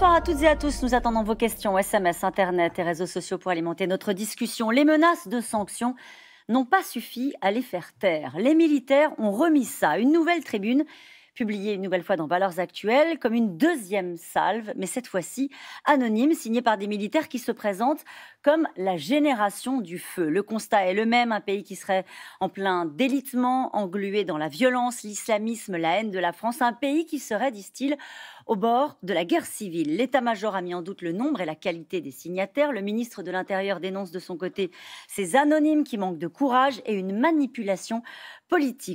Bonsoir à toutes et à tous. Nous attendons vos questions, SMS, Internet et réseaux sociaux pour alimenter notre discussion. Les menaces de sanctions n'ont pas suffi à les faire taire. Les militaires ont remis ça. Une nouvelle tribune publiée une nouvelle fois dans Valeurs Actuelles comme une deuxième salve, mais cette fois-ci anonyme, signée par des militaires qui se présentent comme la génération du feu. Le constat est le même, un pays qui serait en plein délitement, englué dans la violence, l'islamisme, la haine de la France, un pays qui serait, disent-ils, au bord de la guerre civile, l'état-major a mis en doute le nombre et la qualité des signataires. Le ministre de l'Intérieur dénonce de son côté ces anonymes qui manquent de courage et une manipulation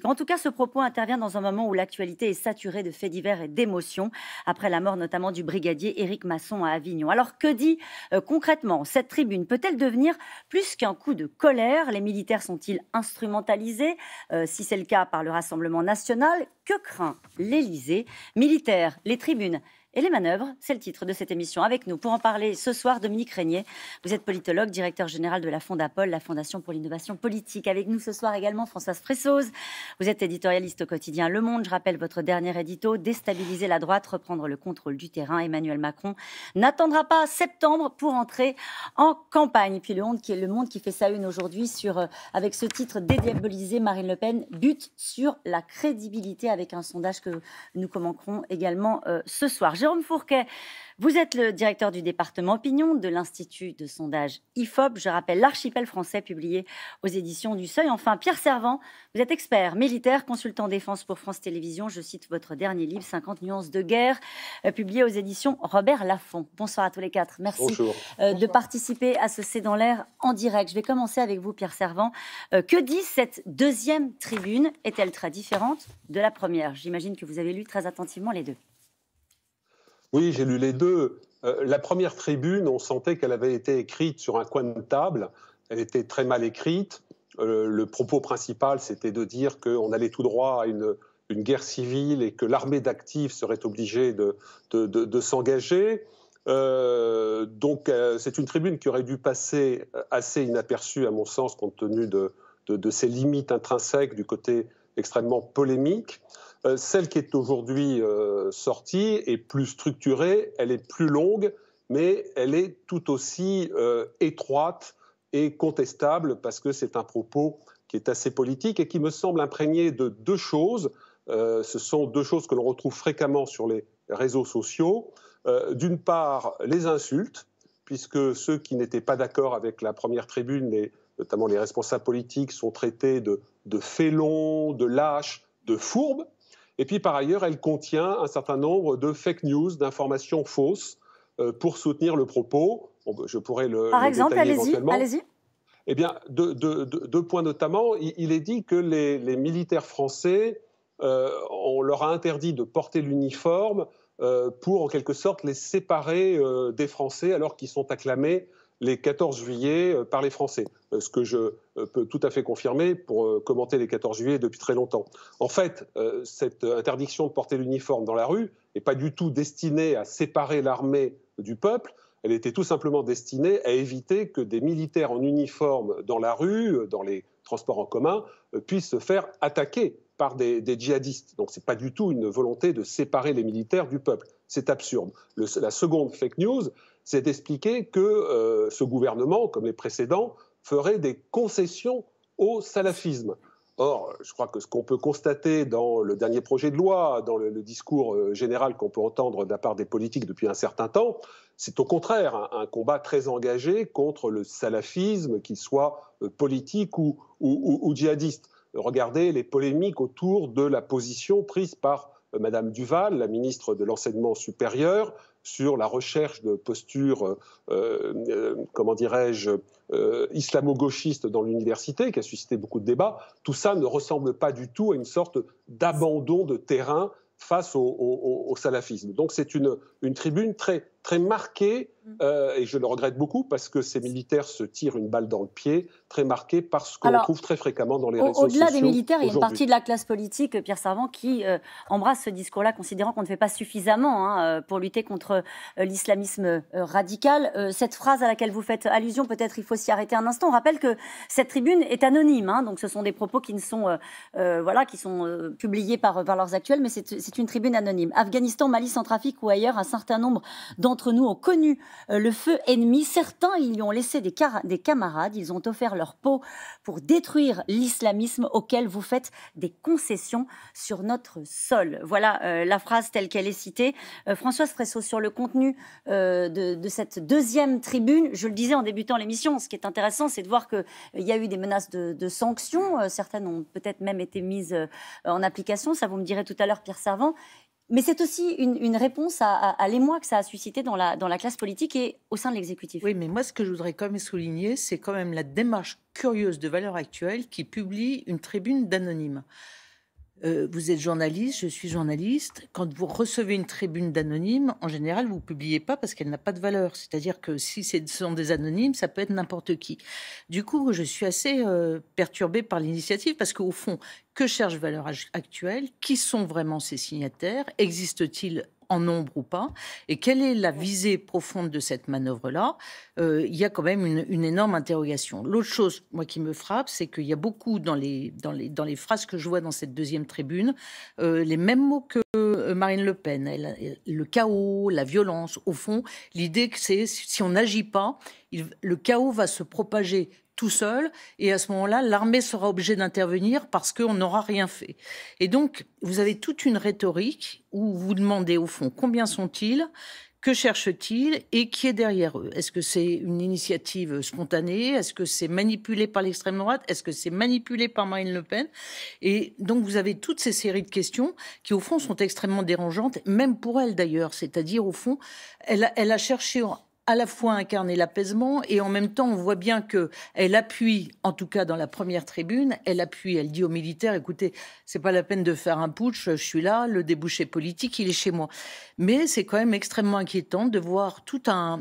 en tout cas, ce propos intervient dans un moment où l'actualité est saturée de faits divers et d'émotions, après la mort notamment du brigadier Éric Masson à Avignon. Alors que dit euh, concrètement Cette tribune peut-elle devenir plus qu'un coup de colère Les militaires sont-ils instrumentalisés euh, Si c'est le cas par le Rassemblement national, que craint l'Élysée Militaires, les tribunes et les manœuvres. C'est le titre de cette émission. Avec nous pour en parler ce soir, Dominique Régnier. Vous êtes politologue, directeur général de la Fondapol, la Fondation pour l'innovation politique. Avec nous ce soir également Françoise Fressoz. Vous êtes éditorialiste au quotidien Le Monde. Je rappelle votre dernier édito Déstabiliser la droite, reprendre le contrôle du terrain. Emmanuel Macron n'attendra pas septembre pour entrer en campagne. Puis le Monde qui est le Monde qui fait sa une aujourd'hui sur euh, avec ce titre Dédiaboliser Marine Le Pen, but sur la crédibilité avec un sondage que nous commenterons également euh, ce soir. Jérôme Fourquet, vous êtes le directeur du département opinion de l'Institut de sondage IFOP, je rappelle l'archipel français publié aux éditions du Seuil. Enfin, Pierre Servant, vous êtes expert militaire, consultant défense pour France Télévisions. Je cite votre dernier livre, 50 nuances de guerre, euh, publié aux éditions Robert Laffont. Bonsoir à tous les quatre. Merci euh, de participer à ce C'est dans l'air en direct. Je vais commencer avec vous, Pierre Servant. Euh, que dit cette deuxième tribune Est-elle très différente de la première J'imagine que vous avez lu très attentivement les deux. Oui, j'ai lu les deux. Euh, la première tribune, on sentait qu'elle avait été écrite sur un coin de table. Elle était très mal écrite. Euh, le propos principal, c'était de dire qu'on allait tout droit à une, guerre civile et que l'armée d'actifs serait obligée de, s'engager. Euh, donc c'est une tribune qui aurait dû passer assez inaperçue, à mon sens, compte tenu de, ses limites intrinsèques du côté extrêmement polémique. Euh, celle qui est aujourd'hui euh, sortie est plus structurée, elle est plus longue, mais elle est tout aussi euh, étroite et contestable parce que c'est un propos qui est assez politique et qui me semble imprégné de deux choses. ce sont deux choses que l'on retrouve fréquemment sur les réseaux sociaux. D'une part, les insultes, puisque ceux qui n'étaient pas d'accord avec la première tribune, notamment les responsables politiques, sont traités de, de félons, de lâches, de fourbes. Et puis par ailleurs, elle contient un certain nombre de fake news, d'informations fausses euh, pour soutenir le propos. Bah, je pourrais le. Par exemple, allez-y, Eh bien, deux, points notamment. Il, est dit que les, militaires français, euh, on leur a interdit de porter l'uniforme euh, pour en quelque sorte les séparer des Français alors qu'ils sont acclamés les 14 juillet euh, par les Français, euh, ce que je euh, peux tout à fait confirmer pour commenter les 14 juillet depuis très longtemps. En fait, cette interdiction de porter l'uniforme dans la rue n'est pas du tout destinée à séparer l'armée du peuple, elle était tout simplement destinée à éviter que des militaires en uniforme dans la rue, dans les transports en commun, puissent se faire attaquer par des, djihadistes. Donc ce n'est pas du tout une volonté de séparer les militaires du peuple. C'est absurde. la seconde fake news, c'est d'expliquer que euh, ce gouvernement, comme les précédents, ferait des concessions au salafisme. Or, je crois que ce qu'on peut constater dans le dernier projet de loi, dans le, discours euh, général qu'on peut entendre de la part des politiques depuis un certain temps, c'est au contraire un, combat très engagé contre le salafisme, qu'il soit euh, politique ou, djihadiste. Regardez les polémiques autour de la position prise par Mme Duval, la ministre de l'Enseignement supérieur, sur la recherche de postures, euh, euh, comment dirais-je, euh, islamo-gauchistes dans l'université, qui a suscité beaucoup de débats, tout ça ne ressemble pas du tout à une sorte d'abandon de terrain face au, au salafisme. Donc c'est une, une tribune très très marqué, mm. euh, et je le regrette beaucoup parce que ces militaires se tirent une balle dans le pied, très marqué parce ce qu'on trouve très fréquemment dans les réseaux sociaux. Au-delà des militaires, il y a une partie de la classe politique, Pierre Servant, qui euh, embrasse ce discours-là, considérant qu'on ne fait pas suffisamment hein, euh, pour lutter contre l'islamisme radical. cette phrase à laquelle vous faites allusion, peut-être il faut s'y arrêter un instant. On rappelle que cette tribune est anonyme, hein, donc ce sont des propos qui ne sont, voilà, qui sont publiés par, Valeurs leurs actuels, mais c'est une tribune anonyme. Afghanistan, Mali, Centrafrique ou ailleurs, un certain nombre dans d'entre nous ont connu euh, le feu ennemi. Certains y ont laissé des, camarades. Ils ont offert leur peau pour détruire l'islamisme auquel vous faites des concessions sur notre sol. Voilà euh, la phrase telle qu'elle est citée. Euh, Françoise Fresso, sur le contenu de, cette deuxième tribune, je le disais en débutant l'émission, ce qui est intéressant, c'est de voir qu'il y a eu des menaces de, sanctions. certaines ont peut-être même été mises en application. Ça, vous me direz tout à l'heure, Pierre Servant. Mais c'est aussi une, réponse à, l'émoi que ça a suscité dans la, dans la classe politique et au sein de l'exécutif. Oui, mais moi, ce que je voudrais quand même souligner, c'est quand même la démarche curieuse de Valeurs Actuelles qui publie une tribune d'anonymes. Euh, vous êtes journaliste, je suis journaliste. Quand vous recevez une tribune d'anonymes, en général, vous ne publiez pas parce qu'elle n'a pas de valeur. C'est-à-dire que si ce sont des anonymes, ça peut être n'importe qui. Du coup, je suis assez euh, perturbée par l'initiative parce qu'au fond, que cherche Valeur Actuelle Qui sont vraiment ses signataires Existe-t-il en nombre ou pas, et quelle est la visée profonde de cette manœuvre-là, euh, il y a quand même une, énorme interrogation. L'autre chose, moi, qui me frappe, c'est qu'il y a beaucoup dans les, dans, les, dans les phrases que je vois dans cette deuxième tribune, euh, les mêmes mots que Marine Le Pen, le chaos, la violence, au fond, l'idée que c'est si on n'agit pas, le chaos va se propager tout seul, et à ce moment-là, l'armée sera obligée d'intervenir parce qu'on n'aura rien fait. Et donc, vous avez toute une rhétorique où vous demandez au fond combien sont-ils, que cherchent-ils et qui est derrière eux Est-ce que c'est une initiative spontanée Est-ce que c'est manipulé par l'extrême droite Est-ce que c'est manipulé par Marine Le Pen Et donc vous avez toutes ces séries de questions qui au fond sont extrêmement dérangeantes, même pour elle d'ailleurs. C'est-à-dire au fond, elle a, elle a cherché à la fois incarner l'apaisement et en même temps, on voit bien que elle appuie, en tout cas dans la première tribune, elle appuie, elle dit aux militaires écoutez, c'est pas la peine de faire un putsch, je suis là, le débouché politique, il est chez moi. Mais c'est quand même extrêmement inquiétant de voir tout un,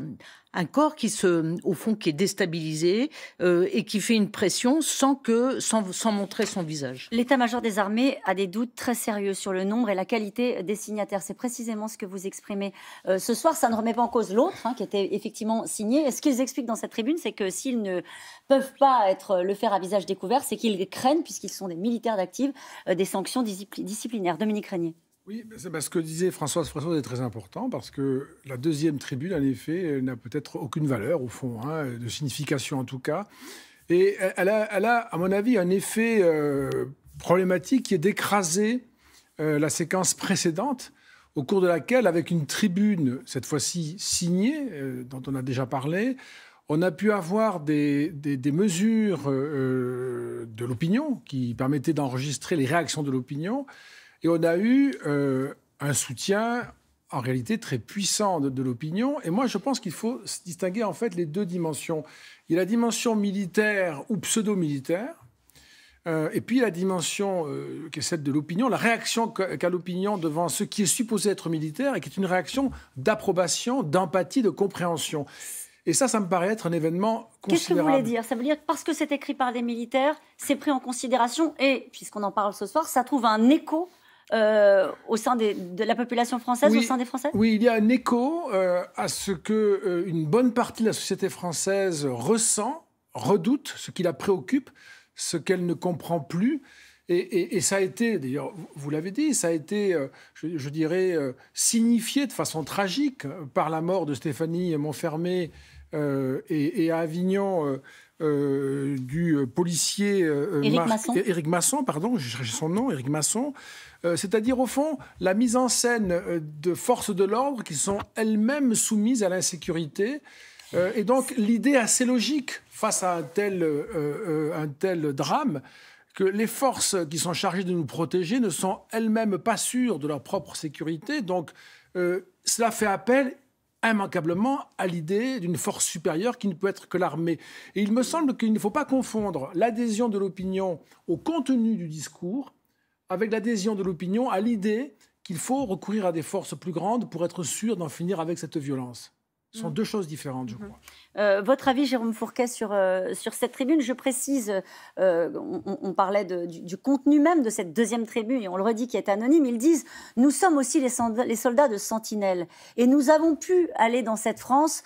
un corps qui se, au fond, qui est déstabilisé euh, et qui fait une pression sans que, sans, sans montrer son visage. L'état-major des armées a des doutes très sérieux sur le nombre et la qualité des signataires. C'est précisément ce que vous exprimez euh, ce soir. Ça ne remet pas en cause l'autre, hein, qui était effectivement signé. Et ce qu'ils expliquent dans cette tribune, c'est que s'ils ne peuvent pas être le faire à visage découvert, c'est qu'ils craignent, puisqu'ils sont des militaires d'active, euh, des sanctions disciplinaires. Dominique Régnier. Oui, ce que disait Françoise Françoise est très important parce que la deuxième tribune, en effet, n'a peut-être aucune valeur, au fond, hein, de signification en tout cas. Et elle a, à mon avis, un effet euh, problématique qui est d'écraser euh, la séquence précédente au cours de laquelle, avec une tribune, cette fois-ci signée, euh, dont on a déjà parlé, on a pu avoir des mesures de l'opinion qui permettaient d'enregistrer les réactions de l'opinion et on a eu euh, un soutien en réalité très puissant de, l'opinion. Et moi, je pense qu'il faut distinguer en fait les deux dimensions. Il y a la dimension militaire ou pseudo-militaire, euh, et puis la dimension euh, qui est celle de l'opinion, la réaction qu'a l'opinion devant ce qui est supposé être militaire et qui est une réaction d'approbation, d'empathie, de compréhension. Et ça, ça me paraît être un événement Qu'est-ce que vous voulez dire Ça veut dire que parce que c'est écrit par des militaires, c'est pris en considération et, puisqu'on en parle ce soir, ça trouve un écho euh, au sein de la population française, au sein des Français Oui, il y a un écho euh, à ce que euh, une bonne partie de la société française ressent, redoute, ce qui la préoccupe, ce qu'elle ne comprend plus. Et, ça a été, d'ailleurs, vous l'avez dit, ça a été, je, dirais, signifié de façon tragique par la mort de Stéphanie Montfermé et, à Avignon. du policier Éric, Masson. Éric Masson. pardon, j'ai son nom, Éric Masson, euh, c'est-à-dire au fond la mise en scène euh, de forces de l'ordre qui sont elles-mêmes soumises à l'insécurité. Euh, et donc l'idée assez logique face à un tel, un tel drame, que les forces qui sont chargées de nous protéger ne sont elles-mêmes pas sûres de leur propre sécurité. Donc cela fait appel immanquablement à l'idée d'une force supérieure qui ne peut être que l'armée. Et il me semble qu'il ne faut pas confondre l'adhésion de l'opinion au contenu du discours avec l'adhésion de l'opinion à l'idée qu'il faut recourir à des forces plus grandes pour être sûr d'en finir avec cette violence ce sont mm-hmm. deux choses différentes, je mm-hmm. crois. Euh, votre avis, Jérôme Fourquet, sur, euh, sur cette tribune Je précise, euh, on, parlait du, contenu même de cette deuxième tribune, et on le redit qui est anonyme. Ils disent Nous sommes aussi les, soldats de Sentinelle. Et nous avons pu aller dans cette France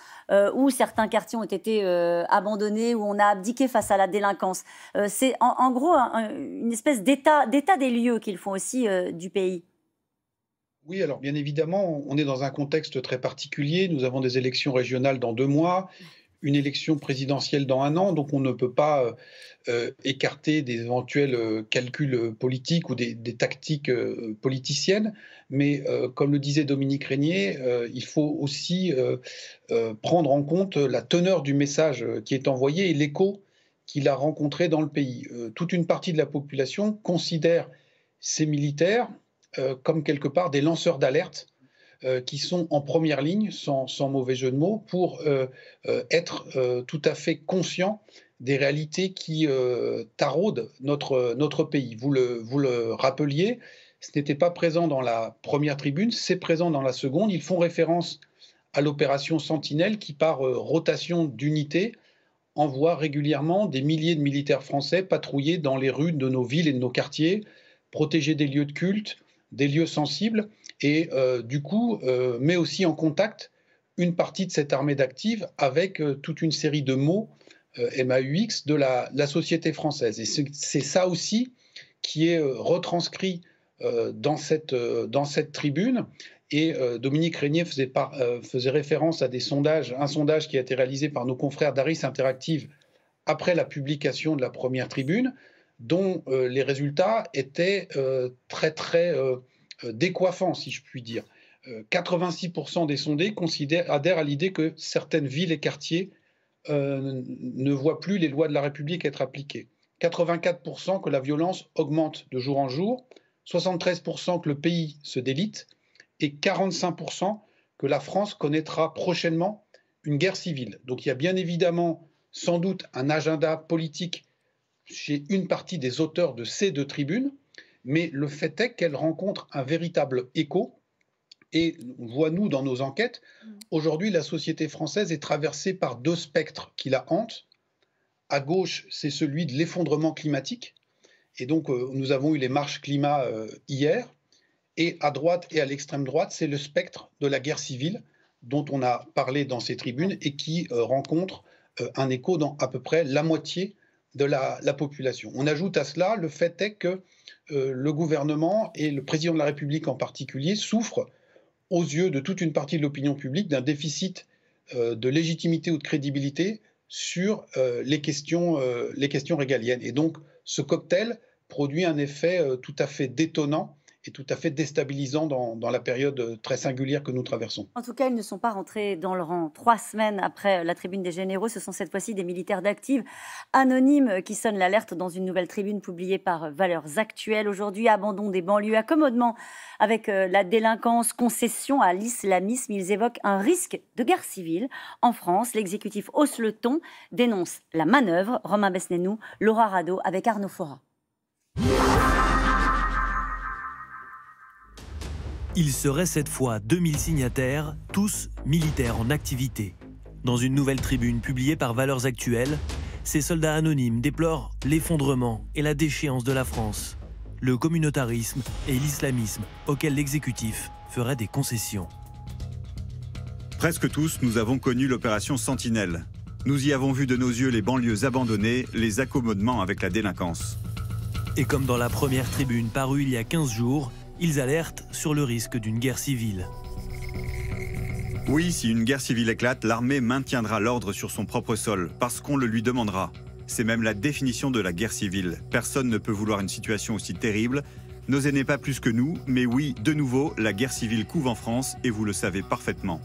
où certains quartiers ont été abandonnés, où on a abdiqué face à la délinquance. C'est en, gros une espèce d'état des lieux qu'ils font aussi du pays. Oui, alors bien évidemment, on est dans un contexte très particulier. Nous avons des élections régionales dans deux mois, une élection présidentielle dans un an, donc on ne peut pas euh, euh, écarter des éventuels euh, calculs politiques ou des, tactiques politiciennes. Mais comme le disait Dominique Régnier, il faut aussi prendre en compte la teneur du message qui est envoyé et l'écho qu'il a rencontré dans le pays. toute une partie de la population considère ces militaires euh, comme quelque part des lanceurs d'alerte euh, qui sont en première ligne, sans, mauvais jeu de mots, pour euh, être tout à fait conscients des réalités qui taraudent notre, notre pays. Vous le, vous le rappeliez, ce n'était pas présent dans la première tribune, c'est présent dans la seconde. Ils font référence à l'opération Sentinelle qui, par rotation d'unités, envoie régulièrement des milliers de militaires français patrouiller dans les rues de nos villes et de nos quartiers, protéger des lieux de culte, des lieux sensibles et euh, du coup euh, met aussi en contact une partie de cette armée d'actifs avec euh, toute une série de mots MAUX de la, société française. Et c'est ça aussi qui est retranscrit dans cette, dans cette tribune. Et Dominique Régnier faisait, faisait, référence à des sondages, un sondage qui a été réalisé par nos confrères d'Aris Interactive après la publication de la première tribune, dont euh, les résultats étaient euh, très très euh, décoiffants, si je puis dire. 86% des sondés adhèrent à l'idée que certaines villes et quartiers ne voient plus les lois de la République être appliquées. 84% que la violence augmente de jour en jour, 73% que le pays se délite et 45% que la France connaîtra prochainement une guerre civile. Donc il y a bien évidemment sans doute un agenda politique chez une partie des auteurs de ces deux tribunes, mais le fait est qu'elle rencontre un véritable écho. Et on voit, nous, dans nos enquêtes, mm. aujourd'hui, la société française est traversée par deux spectres qui la hantent. À gauche, c'est celui de l'effondrement climatique. Et donc, euh, nous avons eu les marches climat euh, hier. Et à droite et à l'extrême droite, c'est le spectre de la guerre civile dont on a parlé dans ces tribunes et qui euh, rencontre un écho dans à peu près la moitié de la, population. On ajoute à cela le fait est que euh, le gouvernement et le président de la République en particulier souffrent aux yeux de toute une partie de l'opinion publique d'un déficit euh, de légitimité ou de crédibilité sur euh, les, questions, les questions régaliennes. Et donc ce cocktail produit un effet tout à fait détonnant est tout à fait déstabilisant dans, dans, la période euh, très singulière que nous traversons. En tout cas, ils ne sont pas rentrés dans le rang. Trois semaines après euh, la tribune des généraux, ce sont cette fois-ci des militaires d'active anonymes euh, qui sonnent l'alerte dans une nouvelle tribune publiée par Valeurs Actuelles. Aujourd'hui, abandon des banlieues, accommodement avec la délinquance, concession à l'islamisme. Ils évoquent un risque de guerre civile. En France, l'exécutif hausse le ton, dénonce la manœuvre. Romain Besnénou, Laura Rado avec Arnaud Fora. Il serait cette fois 2000 signataires, tous militaires en activité. Dans une nouvelle tribune publiée par Valeurs Actuelles, ces soldats anonymes déplorent l'effondrement et la déchéance de la France, le communautarisme et l'islamisme auxquels l'exécutif ferait des concessions. Presque tous, nous avons connu l'opération Sentinelle. Nous y avons vu de nos yeux les banlieues abandonnées, les accommodements avec la délinquance. Et comme dans la première tribune parue il y a 15 jours, ils alertent sur le risque d'une guerre civile. Oui, si une guerre civile éclate, l'armée maintiendra l'ordre sur son propre sol, parce qu'on le lui demandera. C'est même la définition de la guerre civile. Personne ne peut vouloir une situation aussi terrible. N'osez pas plus que nous, mais oui, de nouveau, la guerre civile couvre en France, et vous le savez parfaitement.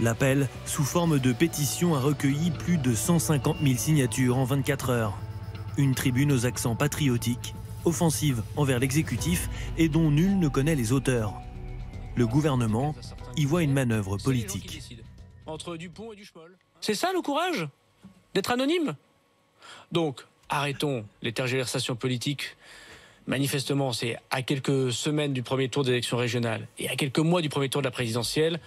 L'appel, sous forme de pétition, a recueilli plus de 150 000 signatures en 24 heures. Une tribune aux accents patriotiques offensive envers l'exécutif et dont nul ne connaît les auteurs. Le gouvernement y voit une manœuvre politique. Entre Dupont et C'est ça le courage D'être anonyme Donc, arrêtons les tergiversations politiques. Manifestement, c'est à quelques semaines du premier tour des élections régionales et à quelques mois du premier tour de la présidentielle,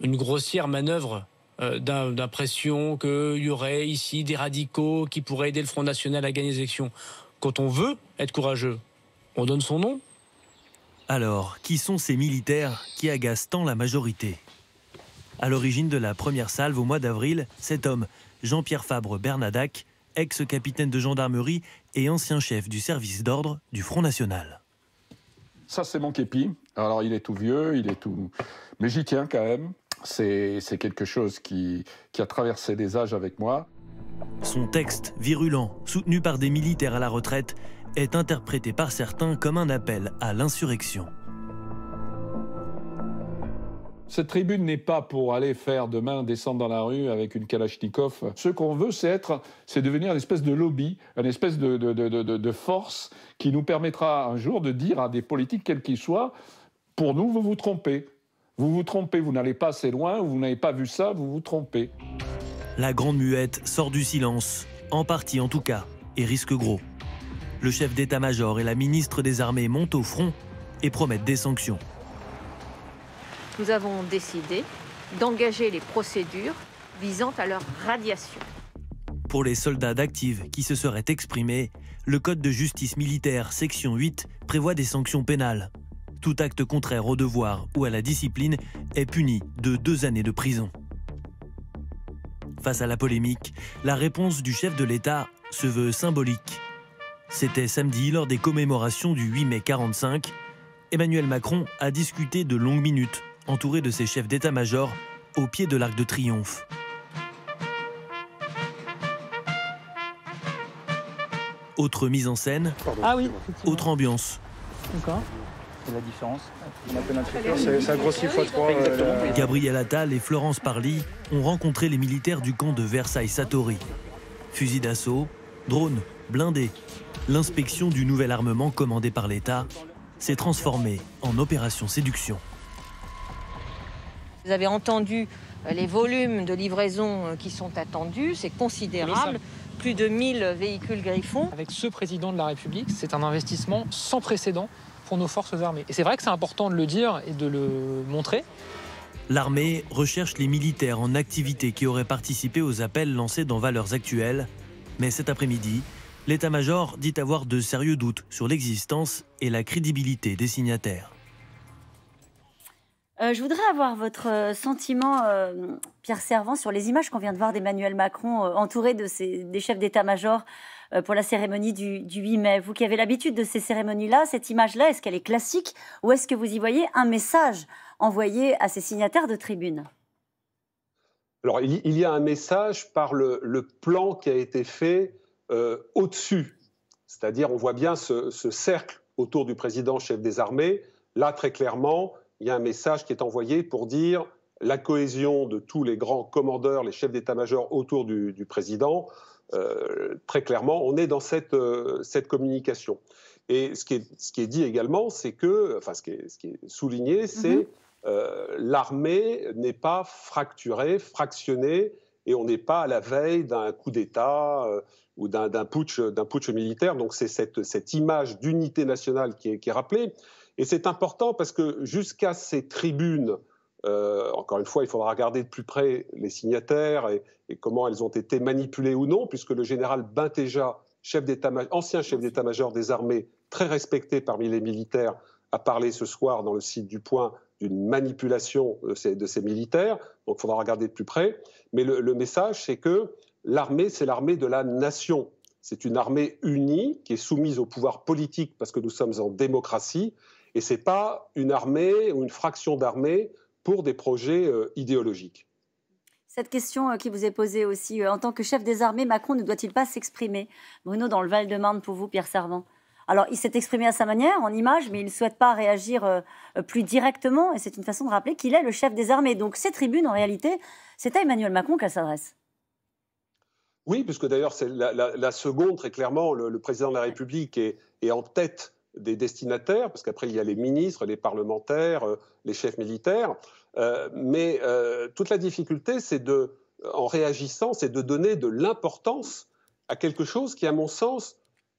une grossière manœuvre euh, d'impression qu'il y aurait ici des radicaux qui pourraient aider le Front National à gagner les élections. Quand on veut être courageux, on donne son nom. Alors, qui sont ces militaires qui agacent tant la majorité À l'origine de la première salve au mois d'avril, cet homme, Jean-Pierre Fabre Bernadac, ex-capitaine de gendarmerie et ancien chef du service d'ordre du Front National. Ça, c'est mon képi. Alors, il est tout vieux, il est tout. Mais j'y tiens quand même. C'est quelque chose qui a traversé des âges avec moi. Son texte, virulent, soutenu par des militaires à la retraite, est interprété par certains comme un appel à l'insurrection. Cette tribune n'est pas pour aller faire demain descendre dans la rue avec une Kalachnikov. Ce qu'on veut, c'est c'est devenir une espèce de lobby, une espèce de, de, force qui nous permettra un jour de dire à des politiques, quels qu'ils soient, pour nous, vous vous trompez. Vous vous trompez, vous n'allez pas assez loin, vous n'avez pas vu ça, vous vous trompez. La Grande Muette sort du silence, en partie en tout cas, et risque gros. Le chef d'état-major et la ministre des Armées montent au front et promettent des sanctions. Nous avons décidé d'engager les procédures visant à leur radiation. Pour les soldats d'active qui se seraient exprimés, le Code de justice militaire, section 8, prévoit des sanctions pénales. Tout acte contraire au devoir ou à la discipline est puni de deux années de prison. Face à la polémique, la réponse du chef de l'État se veut symbolique. C'était samedi lors des commémorations du 8 mai 45. Emmanuel Macron a discuté de longues minutes, entouré de ses chefs d'état-major, au pied de l'Arc de Triomphe. Autre mise en scène, ah oui, autre ambiance. C'est la différence. Euh, Gabriel Attal et Florence Parly ont rencontré les militaires du camp de Versailles-Satori. Fusils d'assaut, drones, blindés. L'inspection du nouvel armement commandé par l'État s'est transformée en opération séduction. Vous avez entendu euh, les volumes de livraison euh, qui sont attendus, c'est considérable. Plus de 1000 véhicules griffons. Avec ce président de la République, c'est un investissement sans précédent nos forces armées. Et c'est vrai que c'est important de le dire et de le montrer. L'armée recherche les militaires en activité qui auraient participé aux appels lancés dans Valeurs Actuelles. Mais cet après-midi, l'état-major dit avoir de sérieux doutes sur l'existence et la crédibilité des signataires. Euh, je voudrais avoir votre euh, sentiment, euh, Pierre Servant, sur les images qu'on vient de voir d'Emmanuel Macron entouré de ses, des chefs d'état-major euh, pour la cérémonie du, 8 mai. Vous qui avez l'habitude de ces cérémonies-là, cette image-là, est-ce qu'elle est classique ou est-ce que vous y voyez un message envoyé à ces signataires de tribune alors, il y a un message par le, plan qui a été fait euh, au-dessus. C'est-à-dire, on voit bien ce, cercle autour du président chef des armées. Là, très clairement, il y a un message qui est envoyé pour dire la cohésion de tous les grands commandeurs, les chefs d'état-major autour du président, euh, très clairement, on est dans cette, euh, communication. Et ce qui est, dit également, c'est que, enfin, ce qui est, souligné, mm-hmm. c'est euh, l'armée n'est pas fracturée, fractionnée, et on n'est pas à la veille d'un coup d'État ou d'un putsch, militaire. Donc c'est cette, image d'unité nationale qui est rappelée. Et c'est important parce que jusqu'à ces tribunes euh, encore une fois, il faudra regarder de plus près les signataires et, comment elles ont été manipulées ou non, puisque le général Bintéja, chef ancien chef d'état-major des armées, très respecté parmi les militaires, a parlé ce soir dans le site du Point d'une manipulation de ces, militaires. Donc, il faudra regarder de plus près. Mais le, le message, c'est que l'armée, c'est l'armée de la nation. C'est une armée unie qui est soumise au pouvoir politique parce que nous sommes en démocratie. Et ce n'est pas une armée ou une fraction d'armée pour des projets euh, idéologiques. Cette question euh, qui vous est posée aussi, euh, en tant que chef des armées, Macron ne doit-il pas s'exprimer Bruno, dans le Val-de-Marne, pour vous, Pierre Servant alors, il s'est exprimé à sa manière, en image, mais il ne souhaite pas réagir plus directement. Et c'est une façon de rappeler qu'il est le chef des armées. Donc, ces tribunes, en réalité, c'est à Emmanuel Macron qu'elles s'adressent. Oui, puisque d'ailleurs, c'est la, seconde, très clairement, le, président de la République est, est en tête des destinataires, parce qu'après il y a les ministres, les parlementaires, euh, les chefs militaires. Euh, mais euh, toute la difficulté, c'est de, en réagissant, c'est de donner de l'importance à quelque chose qui, à mon sens,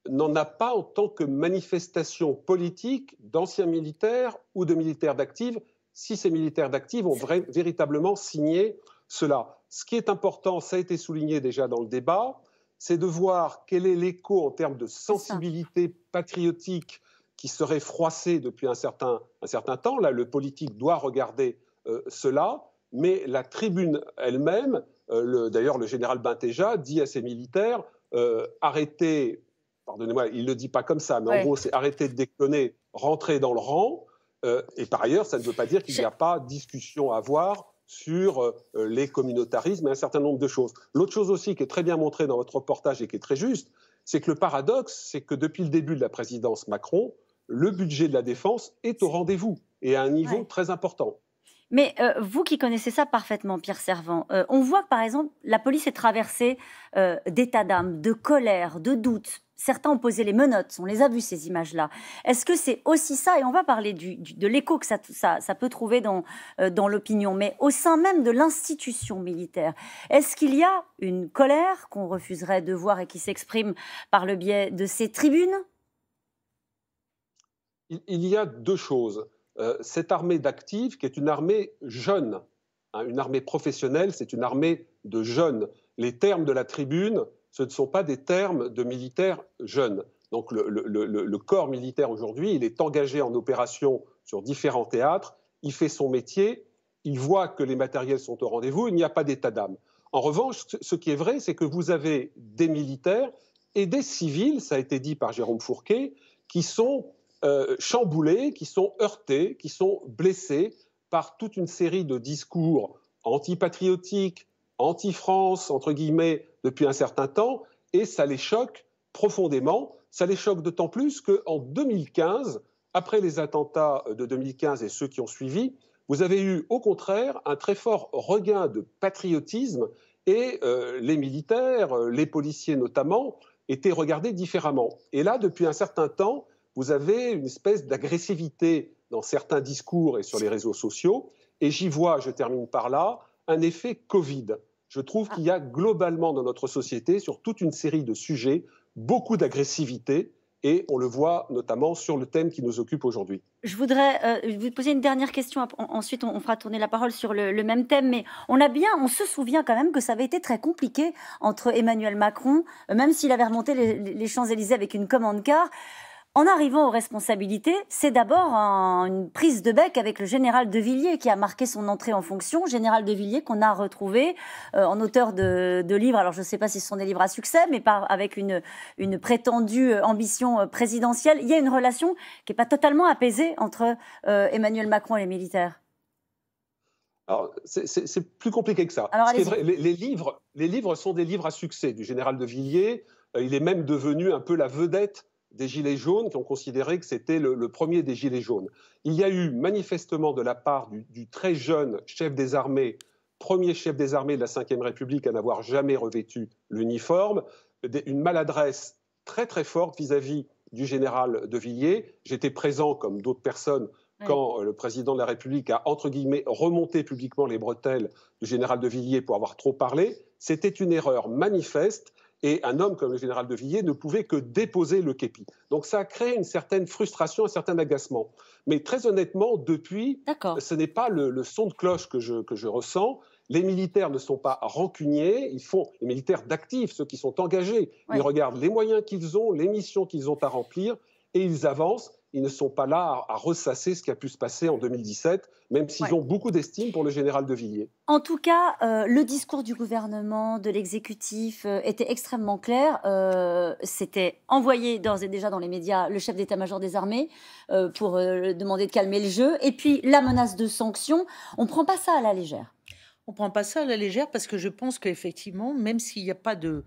n'en a pas en tant que manifestation politique d'anciens militaires ou de militaires d'actifs, si ces militaires d'actifs ont véritablement signé cela. Ce qui est important, ça a été souligné déjà dans le débat, c'est de voir quel est l'écho en termes de sensibilité patriotique qui serait froissé depuis un certain, un certain temps. Là, le politique doit regarder euh, cela, mais la tribune elle-même, euh, d'ailleurs le général Bintéja dit à ses militaires, euh, arrêtez, pardonnez-moi, il ne le dit pas comme ça, mais en gros c'est arrêtez de déconner, rentrez dans le rang, et par ailleurs ça ne veut pas dire qu'il n'y a pas discussion à avoir sur les communautarismes et un certain nombre de choses. L'autre chose aussi qui est très bien montrée dans votre reportage et qui est très juste, c'est que le paradoxe, c'est que depuis le début de la présidence Macron, le budget de la défense est au rendez-vous et à un niveau très important. Mais euh, vous qui connaissez ça parfaitement, Pierre Servant, euh, on voit par exemple la police est traversée euh, d'états d'âme, de colère, de doute. Certains ont posé les menottes, on les a vues ces images-là. Est-ce que c'est aussi ça, et on va parler de l'écho que ça, peut trouver dans l'opinion, mais au sein même de l'institution militaire, est-ce qu'il y a une colère qu'on refuserait de voir et qui s'exprime par le biais de ces tribunes il, y a deux choses. Euh, cette armée d'actifs, qui est une armée jeune, hein, une armée professionnelle, c'est une armée de jeunes. Les termes de la tribune, ce ne sont pas des termes de militaires jeunes. Donc le, le corps militaire aujourd'hui, il est engagé en opération sur différents théâtres, il fait son métier, il voit que les matériels sont au rendez-vous, il n'y a pas d'état d'âme. En revanche, ce qui est vrai, c'est que vous avez des militaires et des civils, ça a été dit par Jérôme Fourquet, qui sont euh, chamboulés, qui sont heurtés, qui sont blessés par toute une série de discours antipatriotiques, anti-France, entre guillemets, depuis un certain temps, et ça les choque profondément. Ça les choque d'autant plus qu'en 2015, après les attentats de 2015 et ceux qui ont suivi, vous avez eu au contraire un très fort regain de patriotisme et euh, les militaires, euh, les policiers notamment, étaient regardés différemment. Et là, depuis un certain temps, vous avez une espèce d'agressivité dans certains discours et sur les réseaux sociaux. Et j'y vois, je termine par là, un effet Covid. Je trouve qu'il y a globalement dans notre société, sur toute une série de sujets, beaucoup d'agressivité. Et on le voit notamment sur le thème qui nous occupe aujourd'hui. Je voudrais euh, vous poser une dernière question. Ensuite, on, fera tourner la parole sur le, même thème. Mais on bien, on se souvient quand même que ça avait été très compliqué entre Emmanuel Macron, euh, même s'il avait remonté les, les Champs-Élysées avec une commande car. En arrivant aux responsabilités, c'est d'abord une prise de bec avec le général de Villiers qui a marqué son entrée en fonction. Général de Villiers qu'on a retrouvé euh, en auteur de, livres, alors je ne sais pas si ce sont des livres à succès, mais avec une, prétendue euh, ambition euh, présidentielle. Il y a une relation qui n'est pas totalement apaisée entre Emmanuel Macron et les militaires. Alors, c'est plus compliqué que ça. les, livres, les livres sont des livres à succès du général de Villiers. Il est même devenu un peu la vedette des Gilets jaunes qui ont considéré que c'était le, premier des Gilets jaunes. Il y a eu manifestement de la part du, très jeune chef des armées, premier chef des armées de la Ve République à n'avoir jamais revêtu l'uniforme, une maladresse très très forte vis-à-vis du général de Villiers. J'étais présent, comme d'autres personnes, quand euh, le président de la République a, entre guillemets, remonté publiquement les bretelles du général de Villiers pour avoir trop parlé. C'était une erreur manifeste et un homme comme le général de Villiers ne pouvait que déposer le képi. Donc ça a créé une certaine frustration, un certain agacement. Mais très honnêtement, depuis, ce n'est pas le, son de cloche que je, que je ressens, les militaires ne sont pas rancuniers, ils font les militaires d'actifs, ceux qui sont engagés. Ils regardent les moyens qu'ils ont, les missions qu'ils ont à remplir, et ils avancent ils ne sont pas là à, ressasser ce qui a pu se passer en 2017, même s'ils ont beaucoup d'estime pour le général de Villiers. En tout cas, euh, le discours du gouvernement, de l'exécutif, euh, était extrêmement clair. Euh, c'était envoyé d'ores et déjà dans les médias le chef d'état-major des armées pour demander de calmer le jeu. Et puis la menace de sanctions, on ne prend pas ça à la légère. On ne prend pas ça à la légère parce que je pense qu'effectivement, même s'il n'y a pas de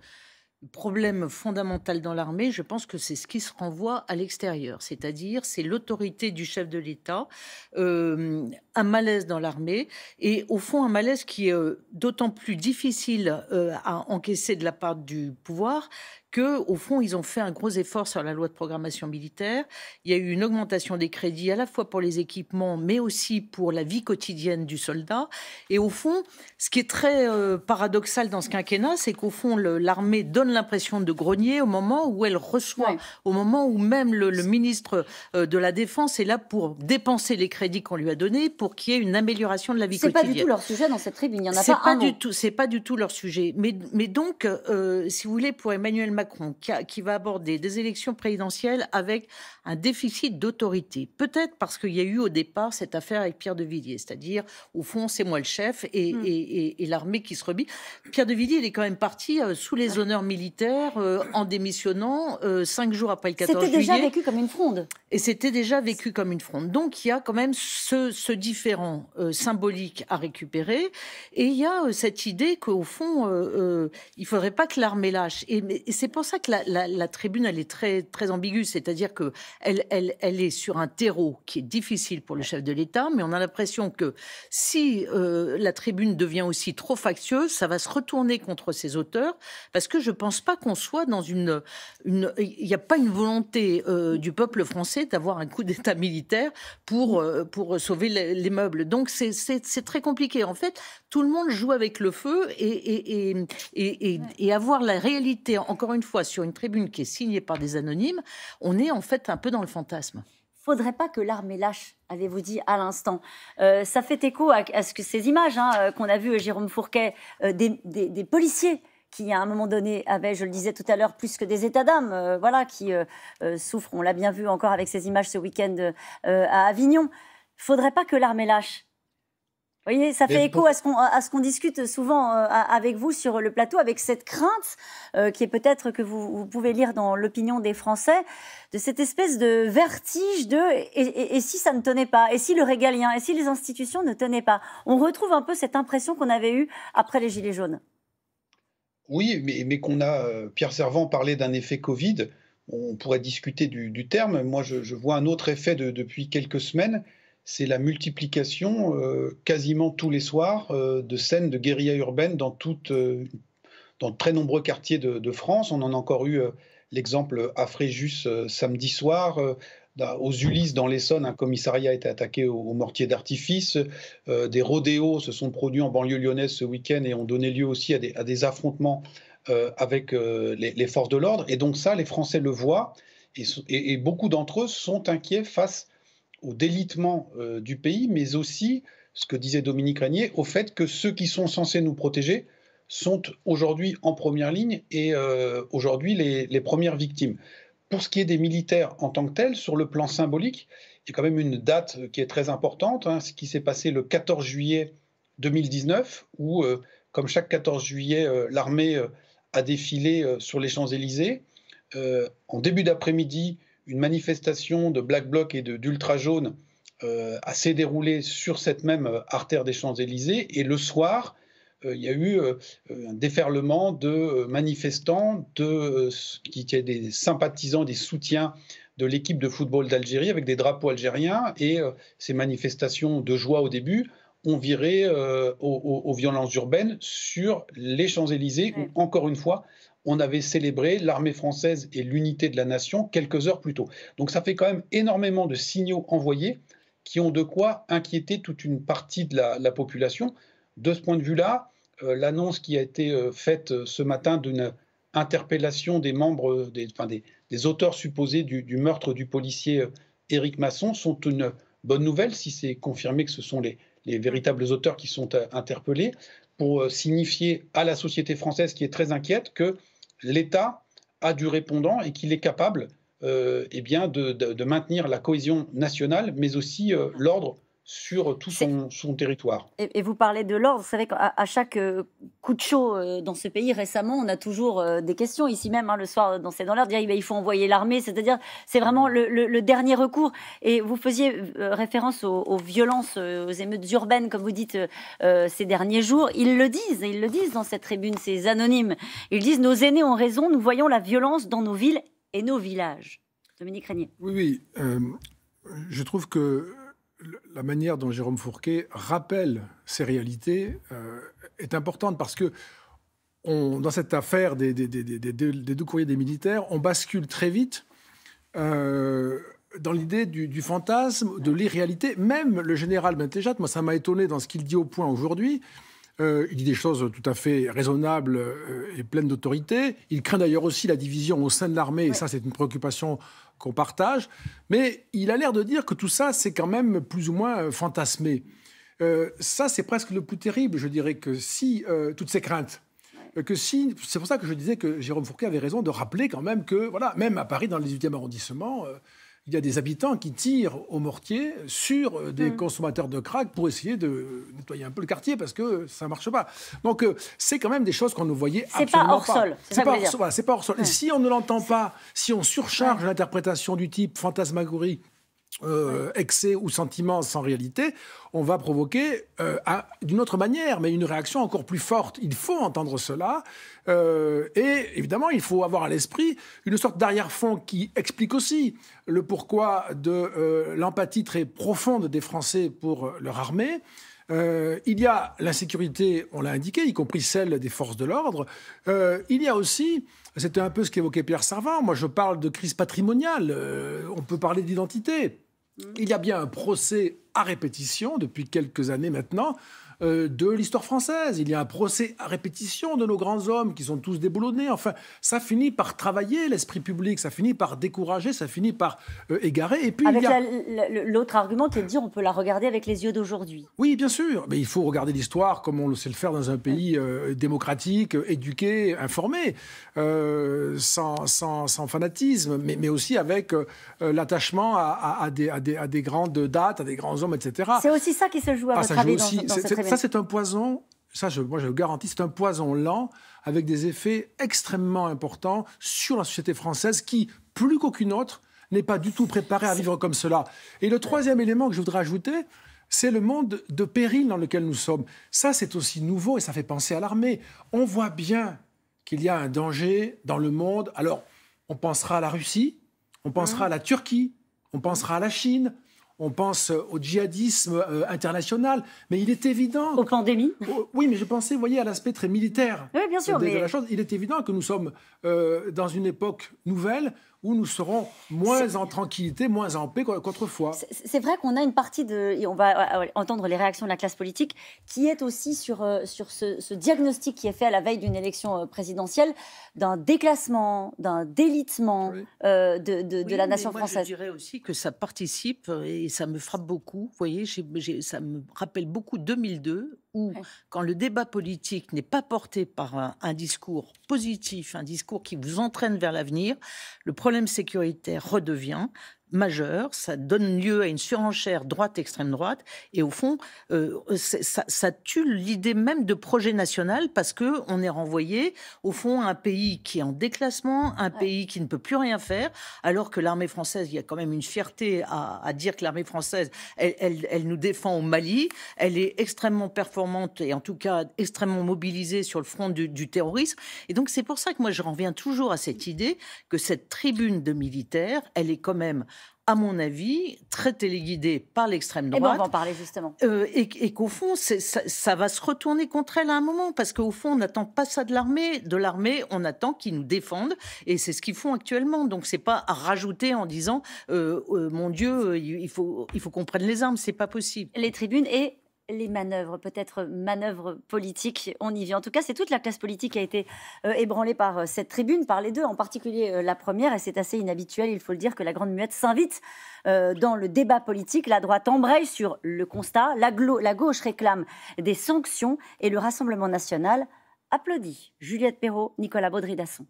problème fondamental dans l'armée, je pense que c'est ce qui se renvoie à l'extérieur, c'est-à-dire c'est l'autorité du chef de l'État, euh, un malaise dans l'armée, et au fond un malaise qui est euh, d'autant plus difficile euh, à encaisser de la part du pouvoir que, au fond, ils ont fait un gros effort sur la loi de programmation militaire. Il y a eu une augmentation des crédits à la fois pour les équipements, mais aussi pour la vie quotidienne du soldat. Et au fond, ce qui est très euh, paradoxal dans ce quinquennat, c'est qu'au fond, l'armée donne l'impression de grogner au moment où elle reçoit, au moment où même le, ministre euh, de la Défense est là pour dépenser les crédits qu'on lui a donnés pour qu'il y ait une amélioration de la vie quotidienne. C'est pas du tout leur sujet dans cette tribune. Il n'y en a pas, pas du tout. C'est pas du tout leur sujet. Mais, donc, euh, si vous voulez, pour Emmanuel Macron, qui, va aborder des élections présidentielles avec un déficit d'autorité. Peut-être parce qu'il y a eu au départ cette affaire avec Pierre de Villiers, c'est-à-dire, au fond, c'est moi le chef et, hmm. l'armée qui se rebille. Pierre de Villiers, il est quand même parti euh, sous les honneurs militaires euh, en démissionnant euh, cinq jours après le 14 juillet. C'était déjà vécu comme une fronde. Et c'était déjà vécu comme une fronde. Donc il y a quand même ce, différent symbolique à récupérer. Et il y a cette idée qu'au fond, il ne faudrait pas que l'armée lâche. Et, et c'est pour ça que la, tribune, elle est très, très ambiguë. C'est-à-dire que elle, elle, est sur un terreau qui est difficile pour le chef de l'État, mais on a l'impression que si euh, la tribune devient aussi trop factieuse, ça va se retourner contre ses auteurs, parce que je ne pense pas qu'on soit dans une... Il n'y a pas une volonté euh, du peuple français d'avoir un coup d'État militaire pour, mm. euh, pour sauver les, meubles. Donc c'est très compliqué. En fait, tout le monde joue avec le feu et, et, et, et, avoir la réalité, encore une une fois, sur une tribune qui est signée par des anonymes, on est en fait un peu dans le fantasme faudrait pas que l'armée lâche, avez-vous dit à l'instant. Euh, ça fait écho à, ce que ces images hein, euh, qu'on a vues, euh, Jérôme Fourquet, des, policiers qui, à un moment donné, avaient, je le disais tout à l'heure, plus que des états d'âme, voilà, qui souffrent, on l'a bien vu encore avec ces images ce week-end à Avignon. faudrait pas que l'armée lâche. Vous voyez, ça fait écho à ce qu'on discute souvent euh, avec vous sur le plateau, avec cette crainte euh, qui est peut-être que vous, pouvez lire dans l'opinion des Français, de cette espèce de vertige de et, si ça ne tenait pas, et si le régalien, et si les institutions ne tenaient pas. On retrouve un peu cette impression qu'on avait eue après les Gilets jaunes. Oui, mais, qu'on a, euh, Pierre Servant parlait d'un effet Covid, on pourrait discuter du, terme, moi je, vois un autre effet depuis quelques semaines, c'est la multiplication euh, quasiment tous les soirs euh, de scènes de guérilla urbaine dans, euh, dans très nombreux quartiers de, France. On en a encore eu l'exemple à Fréjus samedi soir aux Ulysses dans l'Essonne, un commissariat a été attaqué au, mortier d'artifice. des rodéos se sont produits en banlieue lyonnaise ce week-end et ont donné lieu aussi à des, affrontements avec les, forces de l'ordre. Et donc ça, les Français le voient et, et beaucoup d'entre eux sont inquiets face au délitement euh, du pays, mais aussi, ce que disait Dominique Régnier, au fait que ceux qui sont censés nous protéger sont aujourd'hui en première ligne et euh, aujourd'hui les, premières victimes. Pour ce qui est des militaires en tant que tels, sur le plan symbolique, il y a quand même une date qui est très importante, hein, ce qui s'est passé le 14 juillet 2019, où, euh, comme chaque 14 juillet, l'armée a défilé sur les Champs-Élysées. en début d'après-midi, une manifestation de Black Bloc et d'Ultra Jaune euh, a s'est déroulée sur cette même euh, artère des Champs-Élysées. Et le soir, euh, il y a eu un déferlement de manifestants, de, qui étaient des sympathisants, des soutiens de l'équipe de football d'Algérie avec des drapeaux algériens. Et ces manifestations de joie au début ont viré aux, violences urbaines sur les Champs-Élysées, encore une fois, on avait célébré l'armée française et l'unité de la nation quelques heures plus tôt. Donc ça fait quand même énormément de signaux envoyés qui ont de quoi inquiéter toute une partie de la, population. De ce point de vue-là, euh, l'annonce qui a été euh, faite euh, ce matin d'une interpellation des membres, des, enfin des, auteurs supposés du, meurtre du policier Éric Masson sont une bonne nouvelle si c'est confirmé que ce sont les, les véritables auteurs qui sont interpellés pour signifier à la société française qui est très inquiète que l'État a du répondant et qu'il est capable euh, eh bien de, maintenir la cohésion nationale, mais aussi euh, l'ordre sur tout son, territoire. Et, vous parlez de l'ordre, vous savez qu'à chaque euh, coup de chaud euh, dans ce pays récemment, on a toujours euh, des questions ici même hein, le soir dans C'est dans l'ordre, il faut envoyer l'armée, c'est-à-dire c'est vraiment mmh. le, dernier recours. Et vous faisiez référence aux, aux violences, aux émeutes urbaines, comme vous dites ces derniers jours. Ils le disent, ils le disent dans cette tribune, ces anonymes. Ils disent nos aînés ont raison, nous voyons la violence dans nos villes et nos villages. Dominique Régnier. Oui, oui. je trouve que la manière dont Jérôme Fourquet rappelle ces réalités euh, est importante parce que dans cette affaire des, deux courriers des militaires, on bascule très vite euh, dans l'idée du, fantasme, de l'irréalité. Même le général Bentejat, moi ça m'a étonné dans ce qu'il dit au point aujourd'hui, euh, il dit des choses tout à fait raisonnables euh, et pleines d'autorité. Il craint d'ailleurs aussi la division au sein de l'armée, et ça c'est une préoccupation qu'on partage. Mais il a l'air de dire que tout ça c'est quand même plus ou moins euh, fantasmé. ça c'est presque le plus terrible, je dirais, que si toutes ces craintes que si, c'est pour ça que je disais que Jérôme Fourquet avait raison de rappeler quand même que, voilà, même à Paris, dans le 18e arrondissement, il y a des habitants qui tirent au mortier sur des mm. consommateurs de crack pour essayer de nettoyer un peu le quartier parce que ça ne marche pas. Donc euh, c'est quand même des choses qu'on ne voyait absolument pas. C'est pas, hors sol. C'est pas hors sol. si on ne l'entend pas, si on surcharge l'interprétation du type fantasmagorie euh, excès ou sentiments sans réalité, on va provoquer euh, d'une autre manière, mais une réaction encore plus forte. Il faut entendre cela, euh, et évidemment, il faut avoir à l'esprit une sorte d'arrière-fond qui explique aussi le pourquoi de l'empathie très profonde des Français pour leur armée. il y a l'insécurité, on l'a indiqué, y compris celle des forces de l'ordre. il y a aussi c'était un peu ce qu'évoquait Pierre Servant. Moi, je parle de crise patrimoniale. Euh, on peut parler d'identité. Mm. Il y a bien un procès à répétition depuis quelques années maintenant euh, de l'histoire française. Il y a un procès à répétition de nos grands hommes qui sont tous déboulonnés. Enfin, ça finit par travailler l'esprit public, ça finit par décourager, ça finit par euh, égarer. Et puis, l'autre argument qui est dit dire on peut la regarder avec les yeux d'aujourd'hui. Oui, bien sûr. Mais il faut regarder l'histoire comme on le sait le faire dans un pays euh, démocratique, éduqué, informé, sans, sans, fanatisme, mais, aussi avec l'attachement à, des, grandes dates, à des grands hommes, etc. C'est aussi ça qui se joue à ah, votre dans, ça, c'est un poison, ça, je, moi, je le garantis, c'est un poison lent avec des effets extrêmement importants sur la société française qui, plus qu'aucune autre, n'est pas du tout préparée à vivre comme cela. Et le troisième élément que je voudrais ajouter, c'est le monde de péril dans lequel nous sommes. Ça, c'est aussi nouveau et ça fait penser à l'armée. On voit bien qu'il y a un danger dans le monde. Alors, on pensera à la Russie, on pensera mmh. à la Turquie, on pensera à la Chine, on pense euh, au djihadisme euh, international, mais il est évident... Aux pandémies Oui, mais je pensais, voyez, à l'aspect très militaire bien sûr, de, mais... la chose. Il est évident que nous sommes euh, dans une époque nouvelle où nous serons moins en tranquillité, moins en paix qu'autrefois. C'est vrai qu'on a une partie de, et on va euh, euh, entendre les réactions de la classe politique, qui est aussi sur, euh, sur ce, diagnostic qui est fait à la veille d'une élection présidentielle, d'un déclassement, d'un délitement de, la nation française. Je dirais aussi que ça participe, et ça me frappe beaucoup, vous voyez, ça me rappelle beaucoup 2002, où, quand le débat politique n'est pas porté par un, discours positif, un discours qui vous entraîne vers l'avenir, le problème sécuritaire redevient, majeur, ça donne lieu à une surenchère droite-extrême droite, et au fond, euh, ça, tue l'idée même de projet national parce que on est renvoyé au fond à un pays qui est en déclassement, un pays qui ne peut plus rien faire, alors que l'armée française, il y a quand même une fierté à, dire que l'armée française, elle, elle, elle, nous défend au Mali, elle est extrêmement performante et en tout cas extrêmement mobilisée sur le front du, du terrorisme, et donc c'est pour ça que moi je reviens toujours à cette idée que cette tribune de militaires, elle est quand même à mon avis, très téléguidée par l'extrême eh ben, droite. Et on en parler justement. Euh, et, qu'au fond, ça, va se retourner contre elle à un moment, parce qu'au fond, on n'attend pas ça de l'armée. De l'armée, on attend qu'ils nous défendent, et c'est ce qu'ils font actuellement. Donc, ce n'est pas à rajouter en disant, euh, euh, mon Dieu, il faut, il faut qu'on prenne les armes, c'est pas possible. Les tribunes et les manœuvres, peut-être manœuvres politiques. On y vient. En tout cas, c'est toute la classe politique qui a été euh, ébranlée par euh, cette tribune, par les deux, en particulier euh, la première. Et c'est assez inhabituel, il faut le dire, que la Grande Muette s'invite dans le débat politique. La droite embraye sur le constat. La, la gauche réclame des sanctions. Et le Rassemblement national applaudit. Juliette Perrault, Nicolas Baudry-Dasson.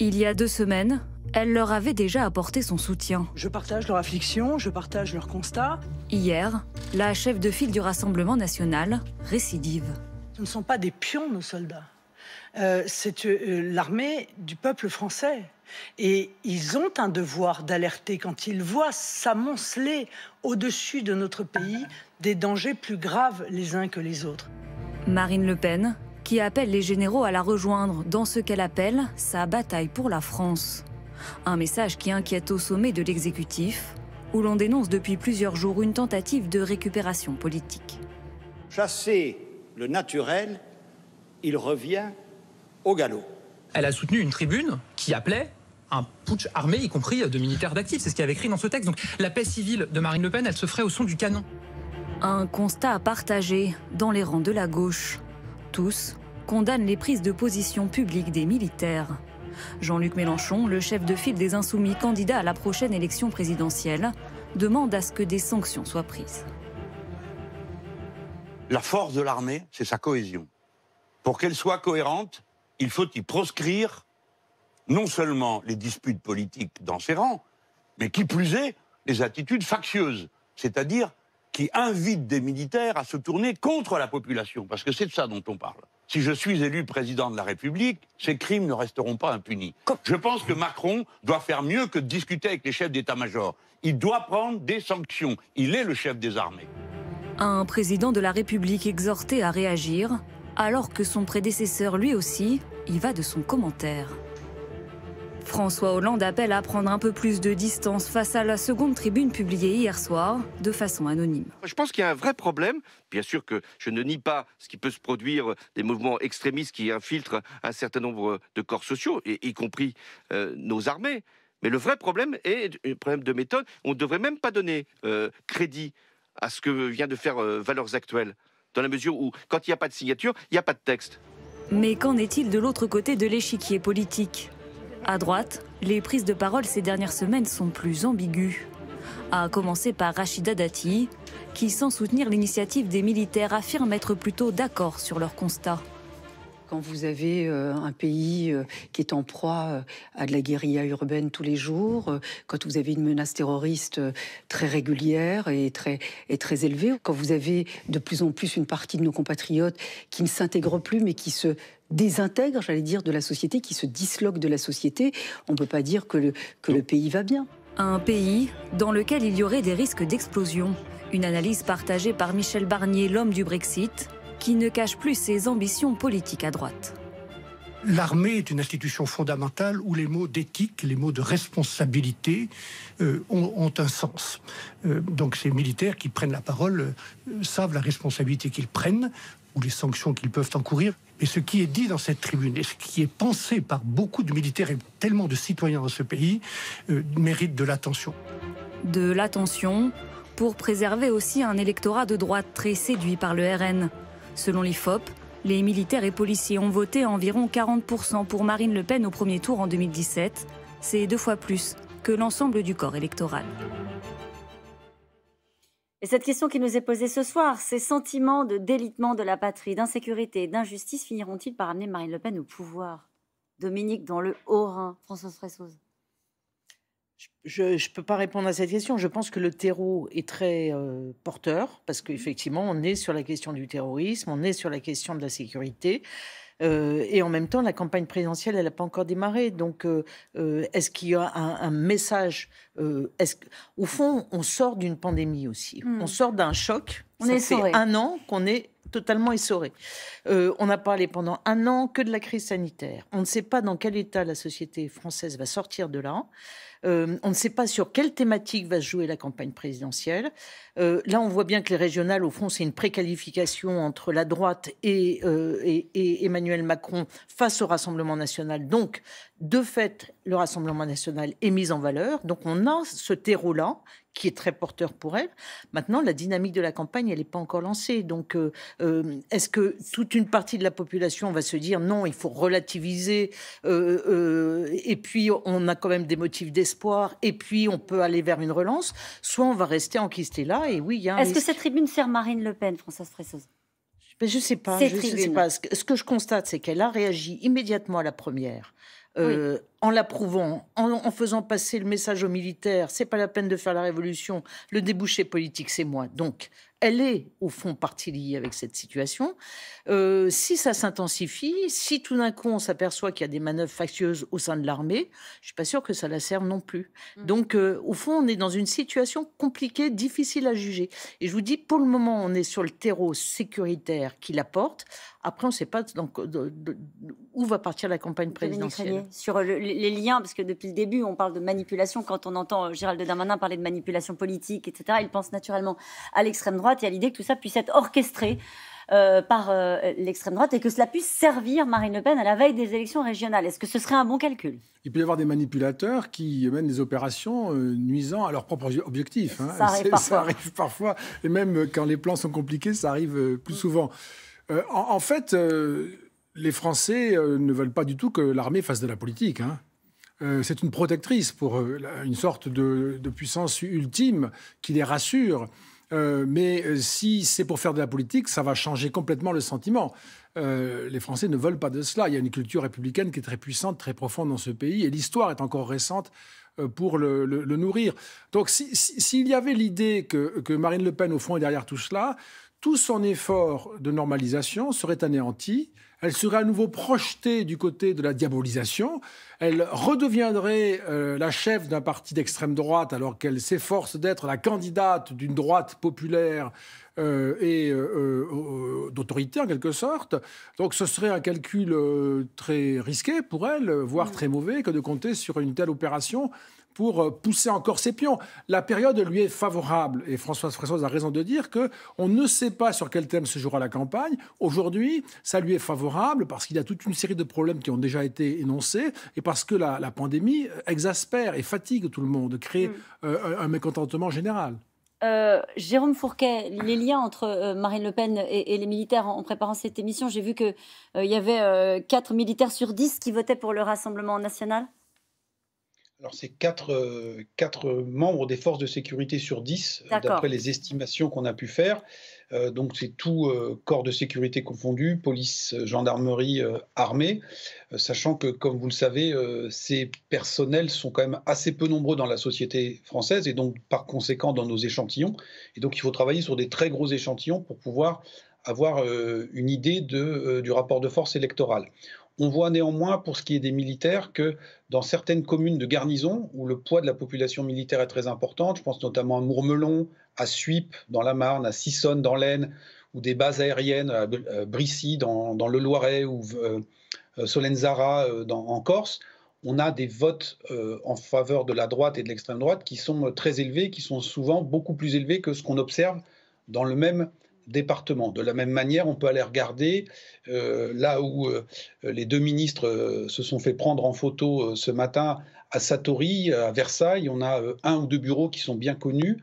Il y a deux semaines, elle leur avait déjà apporté son soutien. Je partage leur affliction, je partage leur constat. Hier, la chef de file du Rassemblement national récidive. Ce ne sont pas des pions, nos soldats. Euh, c'est euh, l'armée du peuple français. Et ils ont un devoir d'alerter quand ils voient s'amonceler au-dessus de notre pays des dangers plus graves les uns que les autres. Marine Le Pen, qui appelle les généraux à la rejoindre dans ce qu'elle appelle sa bataille pour la France. Un message qui inquiète au sommet de l'exécutif, où l'on dénonce depuis plusieurs jours une tentative de récupération politique. Chasser le naturel, il revient au galop. Elle a soutenu une tribune qui appelait un putsch armé, y compris de militaires d'actifs. C'est ce qu'il avait écrit dans ce texte. Donc la paix civile de Marine Le Pen, elle se ferait au son du canon. Un constat partagé dans les rangs de la gauche. Tous condamnent les prises de position publiques des militaires. Jean-Luc Mélenchon, le chef de file des Insoumis, candidat à la prochaine élection présidentielle, demande à ce que des sanctions soient prises. La force de l'armée, c'est sa cohésion. Pour qu'elle soit cohérente, il faut y proscrire non seulement les disputes politiques dans ses rangs, mais qui plus est, les attitudes factieuses, c'est-à-dire qui invitent des militaires à se tourner contre la population, parce que c'est de ça dont on parle si je suis élu président de la République, ces crimes ne resteront pas impunis. Je pense que Macron doit faire mieux que de discuter avec les chefs d'état-major. Il doit prendre des sanctions. Il est le chef des armées. Un président de la République exhorté à réagir, alors que son prédécesseur lui aussi y va de son commentaire. François Hollande appelle à prendre un peu plus de distance face à la seconde tribune publiée hier soir de façon anonyme. Je pense qu'il y a un vrai problème. Bien sûr que je ne nie pas ce qui peut se produire des mouvements extrémistes qui infiltrent un certain nombre de corps sociaux, y compris euh, nos armées. Mais le vrai problème est un problème de méthode. On ne devrait même pas donner euh, crédit à ce que vient de faire euh, Valeurs Actuelles, dans la mesure où, quand il n'y a pas de signature, il n'y a pas de texte. Mais qu'en est-il de l'autre côté de l'échiquier politique à droite, les prises de parole ces dernières semaines sont plus ambiguës. À commencer par Rachida Dati, qui, sans soutenir l'initiative des militaires, affirme être plutôt d'accord sur leur constat. Quand vous avez euh, un pays euh, qui est en proie euh, à de la guérilla urbaine tous les jours, quand vous avez une menace terroriste très régulière et très, élevée, quand vous avez de plus en plus une partie de nos compatriotes qui ne s'intègrent plus mais qui se désintègrent, j'allais dire, de la société, qui se disloquent de la société, on ne peut pas dire que le pays va bien. Un pays dans lequel il y aurait des risques d'explosion. Une analyse partagée par Michel Barnier, l'homme du Brexit, qui ne cache plus ses ambitions politiques à droite. L'armée est une institution fondamentale où les mots d'éthique, les mots de responsabilité euh, ont, un sens. Euh, donc ces militaires qui prennent la parole euh, savent la responsabilité qu'ils prennent ou les sanctions qu'ils peuvent encourir. Et ce qui est dit dans cette tribune et ce qui est pensé par beaucoup de militaires et tellement de citoyens dans ce pays mérite de l'attention. De l'attention pour préserver aussi un électorat de droite très séduit par le RN. Selon l'IFOP, les militaires et policiers ont voté environ 40% pour Marine Le Pen au premier tour en 2017. C'est deux fois plus que l'ensemble du corps électoral. Et cette question qui nous est posée ce soir, ces sentiments de délitement de la patrie, d'insécurité, et d'injustice finiront-ils par amener Marine Le Pen au pouvoir Dominique dans le Haut-Rhin, Françoise Fressoz. Je ne peux pas répondre à cette question. Je pense que le terreau est très euh, porteur parce mmh qu'effectivement, on est sur la question du terrorisme, on est sur la question de la sécurité. Euh, et en même temps, la campagne présidentielle, elle n'a pas encore démarré. Donc, euh, est-ce qu'il y a un, message est Au fond, on sort d'une pandémie aussi. Mmh. On sort d'un choc. On Ça est fait un an qu'on est totalement essoré. on a parlé pendant un an que de la crise sanitaire. On ne sait pas dans quel état la société française va sortir de là. Euh, on ne sait pas sur quelle thématique va se jouer la campagne présidentielle. Euh, là, on voit bien que les régionales, au fond, c'est une préqualification entre la droite et, euh, et Emmanuel Macron face au Rassemblement national. Donc, de fait, le Rassemblement national est mis en valeur. Donc on a ce terreau-là qui est très porteur pour elle. Maintenant, la dynamique de la campagne, elle n'est pas encore lancée. Donc, euh, euh, est-ce que toute une partie de la population va se dire non, il faut relativiser, euh, et puis on a quand même des motifs d'espoir, et puis on peut aller vers une relance, soit on va rester enquisté là, et oui, il y a... Est-ce que cette tribune sert Marine Le Pen, Françoise Fressoz je ne ben, sais pas. Je sais pas. Ce que je constate, c'est qu'elle a réagi immédiatement à la première. euh, oui. en l'approuvant, en, faisant passer le message aux militaires, c'est pas la peine de faire la révolution, le débouché politique, c'est moi. Donc, elle est au fond partie liée avec cette situation. Euh, si ça s'intensifie, si tout d'un coup on s'aperçoit qu'il y a des manœuvres factieuses au sein de l'armée, je suis pas sûr que ça la serve non plus. Mm. Donc, euh, au fond, on est dans une situation compliquée, difficile à juger. Et je vous dis, pour le moment, on est sur le terreau sécuritaire qui la porte. Après, on ne sait pas donc, où va partir la campagne présidentielle. sur les liens, parce que depuis le début, on parle de manipulation. Quand on entend euh, Gérald Darmanin parler de manipulation politique, etc., il pense naturellement à l'extrême droite et à l'idée que tout ça puisse être orchestré. Euh, par euh, l'extrême droite et que cela puisse servir Marine Le Pen à la veille des élections régionales. Est-ce que ce serait un bon calcul Il peut y avoir des manipulateurs qui mènent des opérations nuisant à leurs propres objectifs. Hein. Ça, arrive parfois. Et même quand les plans sont compliqués, ça arrive plus mm. souvent. en, fait les Français euh, ne veulent pas du tout que l'armée fasse de la politique. Hein. Euh, c'est une protectrice pour euh, une sorte de, puissance ultime qui les rassure. mais si c'est pour faire de la politique, ça va changer complètement le sentiment. les Français ne veulent pas de cela. Il y a une culture républicaine qui est très puissante, très profonde dans ce pays, et l'histoire est encore récente pour le, nourrir. Donc s'il y avait l'idée que, que Marine Le Pen, au fond, est derrière tout cela, tout son effort de normalisation serait anéanti elle serait à nouveau projetée du côté de la diabolisation, elle redeviendrait euh, la chef d'un parti d'extrême droite alors qu'elle s'efforce d'être la candidate d'une droite populaire euh, et euh, d'autorité en quelque sorte. Donc ce serait un calcul très risqué pour elle, voire mm. très mauvais, que de compter sur une telle opération pour euh, pousser encore ses pions. La période lui est favorable et Françoise Françoise a raison de dire que on ne sait pas sur quel thème se jouera la campagne. Aujourd'hui, ça lui est favorable parce qu'il y a toute une série de problèmes qui ont déjà été énoncés et parce que la, pandémie exaspère et fatigue tout le monde, crée mm. euh, un mécontentement général. Euh, Jérôme Fourquet, les liens entre Marine Le Pen et, les militaires en, préparant cette émission, j'ai vu qu'il y avait 4 militaires sur 10 qui votaient pour le Rassemblement national. Alors, c'est 4, euh, membres des forces de sécurité sur 10, euh, d'après les estimations qu'on a pu faire. Euh, donc, c'est tout corps de sécurité confondu, police, gendarmerie, armée, sachant que, comme vous le savez, ces personnels sont quand même assez peu nombreux dans la société française et donc, par conséquent, dans nos échantillons. Et donc, il faut travailler sur des très gros échantillons pour pouvoir avoir une idée de, du rapport de force électoral. On voit néanmoins, pour ce qui est des militaires, que dans certaines communes de garnison, où le poids de la population militaire est très important, je pense notamment à Mourmelon, à Suippes dans la Marne, à Sissonne dans l'Aisne, ou des bases aériennes à euh, Brissy dans, le Loiret ou euh, euh, Solenzara en Corse, on a des votes en faveur de la droite et de l'extrême droite qui sont très élevés, qui sont souvent beaucoup plus élevés que ce qu'on observe dans le même département. De la même manière, on peut aller regarder euh, là où euh, les deux ministres euh, se sont fait prendre en photo ce matin à Satori, à Versailles. On a un ou deux bureaux qui sont bien connus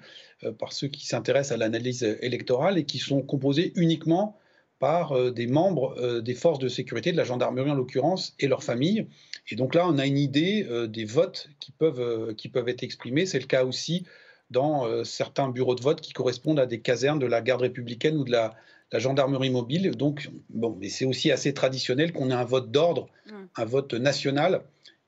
par ceux qui s'intéressent à l'analyse électorale et qui sont composés uniquement par des membres des forces de sécurité, de la gendarmerie en l'occurrence, et leurs familles. Et donc là, on a une idée des votes qui peuvent, qui peuvent être exprimés. C'est le cas aussi dans euh, certains bureaux de vote qui correspondent à des casernes de la garde républicaine ou de la, gendarmerie mobile. Donc, bon, mais c'est aussi assez traditionnel qu'on ait un vote d'ordre, un vote national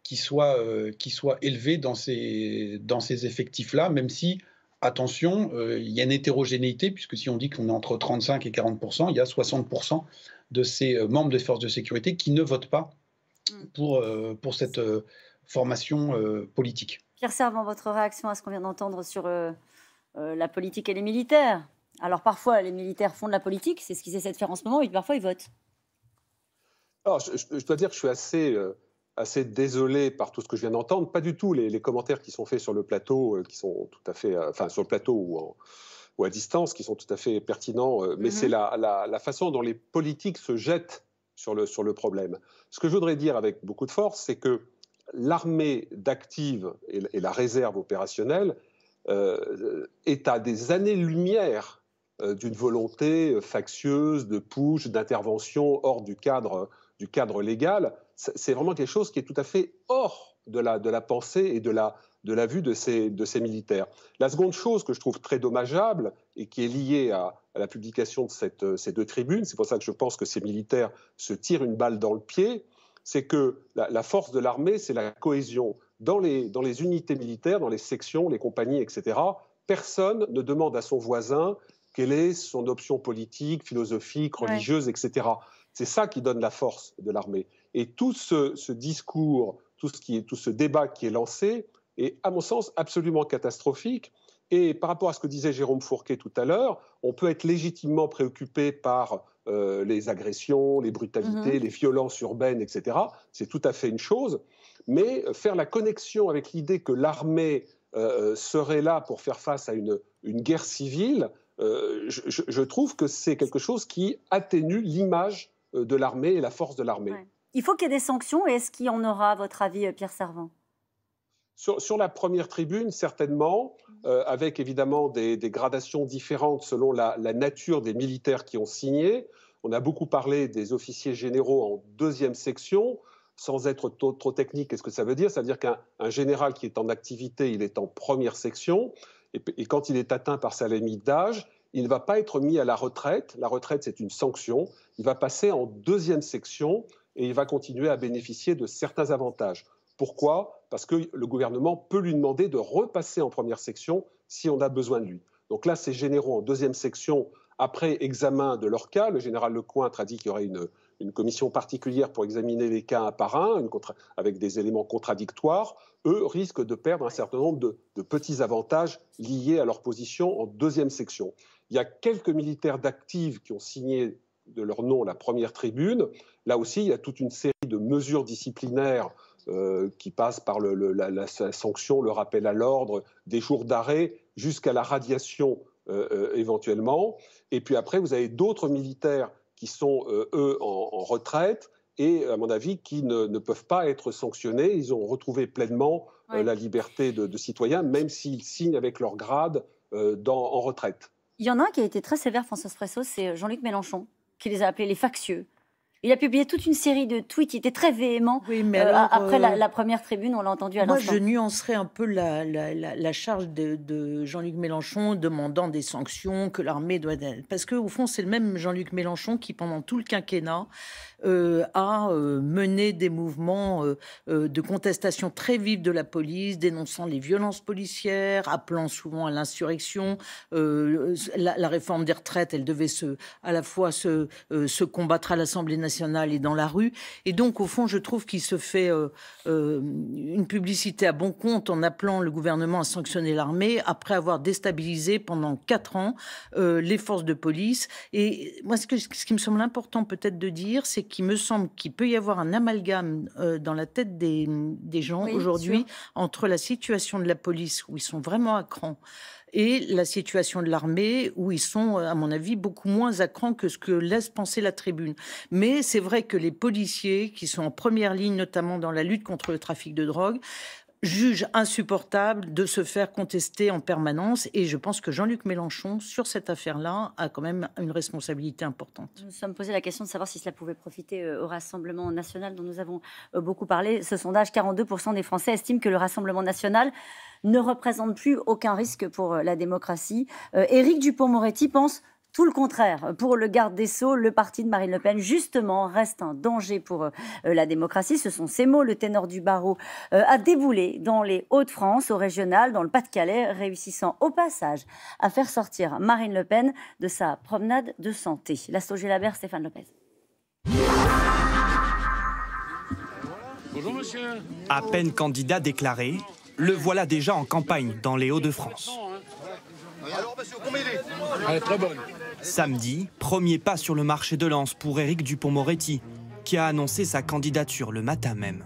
qui soit, euh, qui soit élevé dans ces, dans ces effectifs-là, même si, attention, euh, il y a une hétérogénéité, puisque si on dit qu'on est entre 35 et 40 il y a 60 de ces membres des forces de sécurité qui ne votent pas pour, pour cette formation politique. Pierre Servant, votre réaction à ce qu'on vient d'entendre sur euh, euh, la politique et les militaires Alors parfois, les militaires font de la politique, c'est ce qu'ils essaient de faire en ce moment, et parfois ils votent. je, dois dire que je suis assez, euh, assez désolé par tout ce que je viens d'entendre. Pas du tout les, commentaires qui sont faits sur le plateau, qui sont tout à fait, enfin sur le plateau ou à distance qui sont tout à fait pertinents, mais mhm. c'est la, la, façon dont les politiques se jettent sur le, sur le problème. Ce que je voudrais dire avec beaucoup de force, c'est que l'armée d'active et, la réserve opérationnelle euh, est à des années-lumière euh, d'une volonté factieuse, de push, d'intervention hors du cadre, du cadre légal. C'est vraiment quelque chose qui est tout à fait hors de la, pensée et de la, vue de ces, militaires. La seconde chose que je trouve très dommageable et qui est liée à, la publication de euh, ces deux tribunes, c'est pour ça que je pense que ces militaires se tirent une balle dans le pied, c'est que la, force de l'armée, c'est la cohésion. Dans les, unités militaires, dans les sections, les compagnies, etc., personne ne demande à son voisin quelle est son option politique, philosophique, religieuse, etc. C'est ça qui donne la force de l'armée. Et tout ce, ce discours, tout ce, qui est, tout ce débat qui est lancé est, à mon sens, absolument catastrophique. Et par rapport à ce que disait Jérôme Fourquet tout à l'heure, on peut être légitimement préoccupé par euh, les agressions, les brutalités, mhm. les violences urbaines, etc. C'est tout à fait une chose. Mais euh, faire la connexion avec l'idée que l'armée euh, serait là pour faire face à une, guerre civile, je, trouve que c'est quelque chose qui atténue l'image de l'armée et la force de l'armée. Il faut qu'il y ait des sanctions. et Est-ce qu'il y en aura, à votre avis, Pierre Servant sur, la première tribune, certainement, euh, avec évidemment des, gradations différentes selon la, nature des militaires qui ont signé. On a beaucoup parlé des officiers généraux en deuxième section. Sans être trop, technique, qu'est-ce que ça veut dire Ça veut dire qu'un général qui est en activité, il est en première section. et quand il est atteint par sa limite d'âge, il ne va pas être mis à la retraite. La retraite, c'est une sanction. Il va passer en deuxième section et il va continuer à bénéficier de certains avantages. Pourquoi Parce que le gouvernement peut lui demander de repasser en première section si on a besoin de lui. Donc là, ces généraux en deuxième section, après examen de leur cas, le général Lecointre a dit qu'il y aurait une, commission particulière pour examiner les cas un par un, avec des éléments contradictoires, eux risquent de perdre un certain nombre de, petits avantages liés à leur position en deuxième section. Il y a quelques militaires d'actifs qui ont signé de leur nom la première tribune. Là aussi, il y a toute une série de mesures disciplinaires euh, qui passe par la, sanction, le rappel à l'ordre, des jours d'arrêt jusqu'à la radiation euh, euh, éventuellement. Et puis après, vous avez d'autres militaires qui sont, eux, en, retraite et, à mon avis, qui ne, peuvent pas être sanctionnés. Ils ont retrouvé pleinement la liberté de, de citoyen, même s'ils signent avec leur grade en retraite. Il y en a un qui a été très sévère, François Fresso, c'est Jean-Luc Mélenchon, qui les a appelés les factieux. Il a publié toute une série de tweets. Il était très véhément. Oui, mais euh, après euh, la, première tribune, on l'a entendu à l'instant. Moi, je nuancerais un peu la, charge de, Jean-Luc Mélenchon demandant des sanctions que l'armée doit. Parce qu'au fond, c'est le même Jean-Luc Mélenchon qui, pendant tout le quinquennat, euh, à euh, mener des mouvements euh, de contestation très vives de la police, dénonçant les violences policières, appelant souvent à l'insurrection. La, réforme des retraites, elle devait se, à la fois se, combattre à l'Assemblée nationale et dans la rue. Et donc, au fond, je trouve qu'il se fait une publicité à bon compte en appelant le gouvernement à sanctionner l'armée après avoir déstabilisé pendant quatre ans les forces de police. Et moi, ce, ce qui me semble important peut-être de dire, c'est qui me semble qu'il peut y avoir un amalgame euh, dans la tête des, gens aujourd'hui entre la situation de la police où ils sont vraiment à cran et la situation de l'armée où ils sont, euh, à mon avis, beaucoup moins à cran que ce que laisse penser la tribune. Mais c'est vrai que les policiers qui sont en première ligne, notamment dans la lutte contre le trafic de drogue, juge insupportable de se faire contester en permanence. Et je pense que Jean-Luc Mélenchon, sur cette affaire-là, a quand même une responsabilité importante. Nous nous sommes posé la question de savoir si cela pouvait profiter euh, au Rassemblement national dont nous avons euh, beaucoup parlé. Ce sondage, 42% des Français estiment que le Rassemblement national ne représente plus aucun risque pour euh, la démocratie. Éric Dupont-Moretti pense tout le contraire. Pour le garde des Sceaux, le parti de Marine Le Pen, justement, reste un danger pour euh, la démocratie. Ce sont ces mots. Le ténor du barreau a euh, déboulé dans les Hauts-de-France, au régional, dans le Pas-de-Calais, réussissant au passage à faire sortir Marine Le Pen de sa promenade de santé. La Labert, Stéphane Lopez. Bonjour, monsieur. À peine candidat déclaré, le voilà déjà en campagne dans les Hauts-de-France bonne. Samedi, premier pas sur le marché de lance pour Éric Dupont-Moretti, qui a annoncé sa candidature le matin même.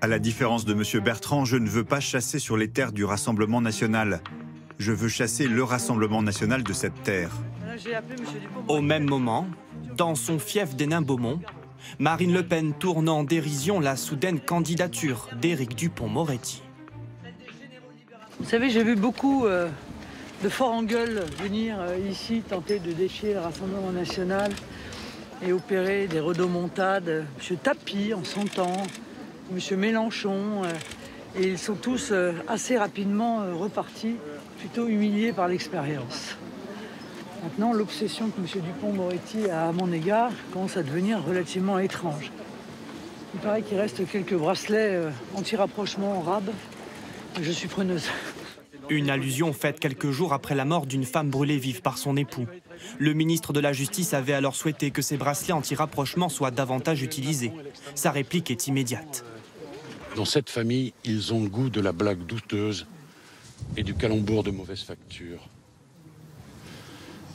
À la différence de M. Bertrand, je ne veux pas chasser sur les terres du Rassemblement national. Je veux chasser le Rassemblement national de cette terre. Ah, Au même moment, dans son fief des Nains-Beaumont, Marine Le Pen tourne en dérision la soudaine candidature d'Éric Dupont-Moretti. Vous savez, j'ai vu beaucoup euh, de forts en gueule venir euh, ici tenter de défier le Rassemblement national et opérer des redomontades. M. Tapie, en son M. Mélenchon, euh, et ils sont tous assez rapidement repartis, plutôt humiliés par l'expérience. Maintenant, l'obsession que M. Dupont-Moretti a à mon égard commence à devenir relativement étrange. Il paraît qu'il reste quelques bracelets anti-rapprochement en rab je suis preneuse. Une allusion faite quelques jours après la mort d'une femme brûlée vive par son époux. Le ministre de la Justice avait alors souhaité que ces bracelets anti-rapprochement soient davantage utilisés. Sa réplique est immédiate. Dans cette famille, ils ont le goût de la blague douteuse et du calembour de mauvaise facture.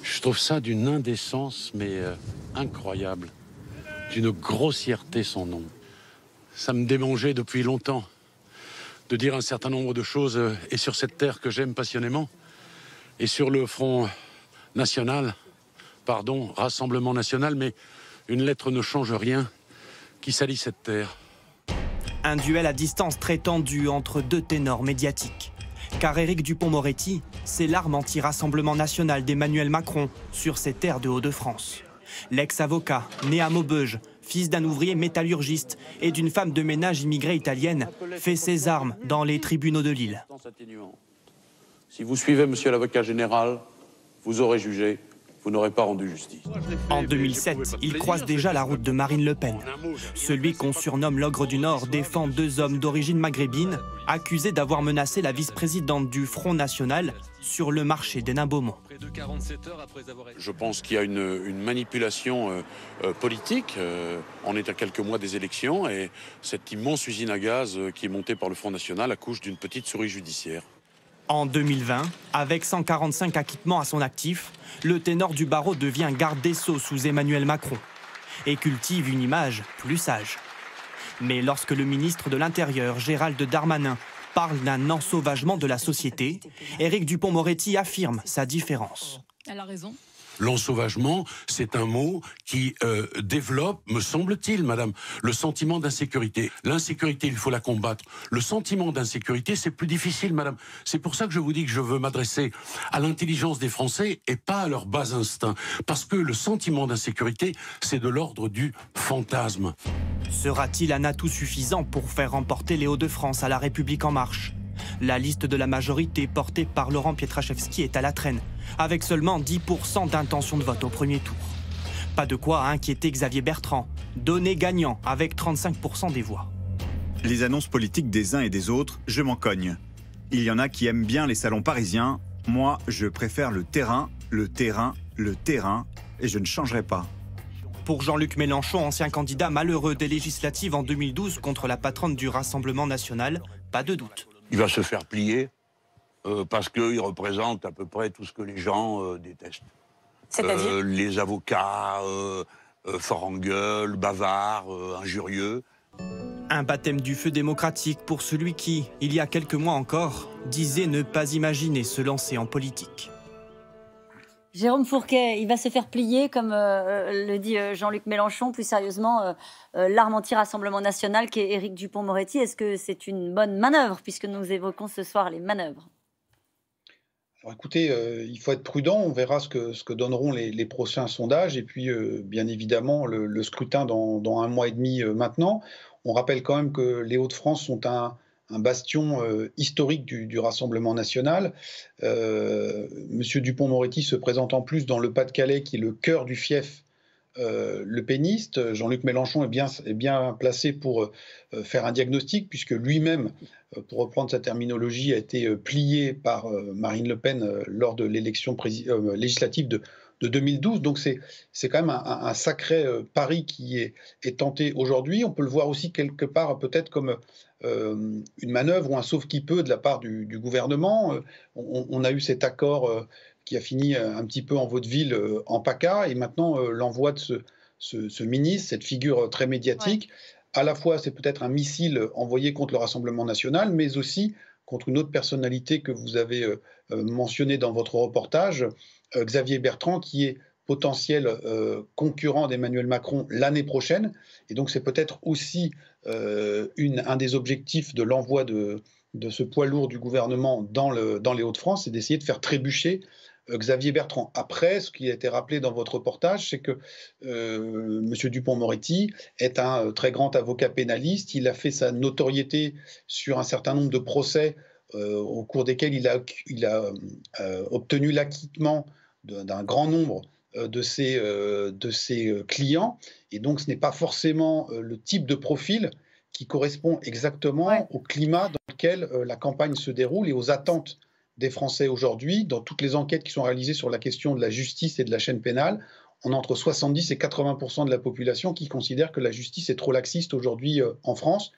Je trouve ça d'une indécence, mais euh, incroyable, d'une grossièreté sans nom. Ça me démangeait depuis longtemps de dire un certain nombre de choses, euh, et sur cette terre que j'aime passionnément, et sur le front national, pardon, Rassemblement national, mais une lettre ne change rien qui salit cette terre. Un duel à distance très tendu entre deux ténors médiatiques. Car Éric Dupont-Moretti, c'est l'arme anti-rassemblement national d'Emmanuel Macron sur ces terres de Hauts-de-France. L'ex-avocat, né à Maubeuge, fils d'un ouvrier métallurgiste et d'une femme de ménage immigrée italienne, fait ses armes dans les tribunaux de Lille. Si vous suivez, monsieur l'avocat général, vous aurez jugé vous n'aurez pas rendu justice. En 2007, il croise déjà la route de Marine Le Pen. Celui qu'on surnomme l'ogre du Nord défend deux hommes d'origine maghrébine accusés d'avoir menacé la vice-présidente du Front National sur le marché des Je pense qu'il y a une, manipulation euh, euh, politique. on euh, est à quelques mois des élections et cette immense usine à gaz qui est montée par le Front National accouche d'une petite souris judiciaire. En 2020, avec 145 acquittements à son actif, le ténor du barreau devient garde des sceaux sous Emmanuel Macron et cultive une image plus sage. Mais lorsque le ministre de l'Intérieur, Gérald Darmanin, parle d'un ensauvagement de la société, Éric Dupont-Moretti affirme sa différence. Elle a raison. L'ensauvagement, c'est un mot qui euh, développe, me semble-t-il, madame, le sentiment d'insécurité. L'insécurité, il faut la combattre. Le sentiment d'insécurité, c'est plus difficile, madame. C'est pour ça que je vous dis que je veux m'adresser à l'intelligence des Français et pas à leur bas instinct. Parce que le sentiment d'insécurité, c'est de l'ordre du fantasme. Sera-t-il un atout suffisant pour faire remporter les Hauts-de-France à la République en marche la liste de la majorité portée par Laurent Pietraszewski est à la traîne avec seulement 10% d'intention de vote au premier tour. Pas de quoi inquiéter Xavier Bertrand, donné gagnant avec 35% des voix. Les annonces politiques des uns et des autres, je m'en cogne. Il y en a qui aiment bien les salons parisiens, moi je préfère le terrain, le terrain, le terrain, et je ne changerai pas. Pour Jean-Luc Mélenchon, ancien candidat malheureux des législatives en 2012 contre la patronne du Rassemblement national, pas de doute. Il va se faire plier euh, parce qu'ils représentent à peu près tout ce que les gens euh, détestent. C'est-à-dire euh, Les avocats, fort en gueule, bavards, injurieux. Un baptême du feu démocratique pour celui qui, il y a quelques mois encore, disait ne pas imaginer se lancer en politique. Jérôme Fourquet, il va se faire plier, comme le dit Jean-Luc Mélenchon, plus sérieusement, l'arme anti-rassemblement national qui est Éric Dupont-Moretti. Est-ce que c'est une bonne manœuvre, puisque nous évoquons ce soir les manœuvres écoutez, euh, il faut être prudent, on verra ce que, donneront les, prochains sondages et puis euh, bien évidemment le, scrutin dans, un mois et demi euh, maintenant. On rappelle quand même que les Hauts-de-France sont un, bastion historique du, du, Rassemblement national. Monsieur Dupont-Moretti se présente en plus dans le Pas-de-Calais qui est le cœur du fief euh, le péniste, Jean-Luc Mélenchon est bien, bien, placé pour euh, faire un diagnostic, puisque lui-même, euh, pour reprendre sa terminologie, a été plié par Marine Le Pen lors de l'élection législative de, 2012. Donc c'est quand même un, sacré pari qui est, est tenté aujourd'hui. On peut le voir aussi quelque part peut-être comme une manœuvre ou un sauve qui peut de la part du, gouvernement. on, a eu cet accord qui a fini euh, un petit peu en vaudeville euh, en PACA, et maintenant euh, l'envoi de ce, ministre, cette figure très médiatique. À la fois, c'est peut-être un missile envoyé contre le Rassemblement national, mais aussi contre une autre personnalité que vous avez mentionnée dans votre reportage, Xavier Bertrand, qui est potentiel concurrent d'Emmanuel Macron l'année prochaine. Et donc c'est peut-être aussi un des objectifs de l'envoi de, ce poids lourd du gouvernement dans, dans les Hauts-de-France, c'est d'essayer de faire trébucher euh, Xavier Bertrand. Après, ce qui a été rappelé dans votre reportage, c'est que euh, M. Dupont-Moretti est un euh, très grand avocat pénaliste. Il a fait sa notoriété sur un certain nombre de procès au cours desquels il a, a obtenu l'acquittement d'un grand nombre de ses, clients. Et donc, ce n'est pas forcément le type de profil qui correspond exactement au climat dans lequel la campagne se déroule et aux attentes des Français aujourd'hui, dans toutes les enquêtes qui sont réalisées sur la question de la justice et de la chaîne pénale, on a entre 70 et 80 de la population qui considère que la justice est trop laxiste aujourd'hui euh, en France.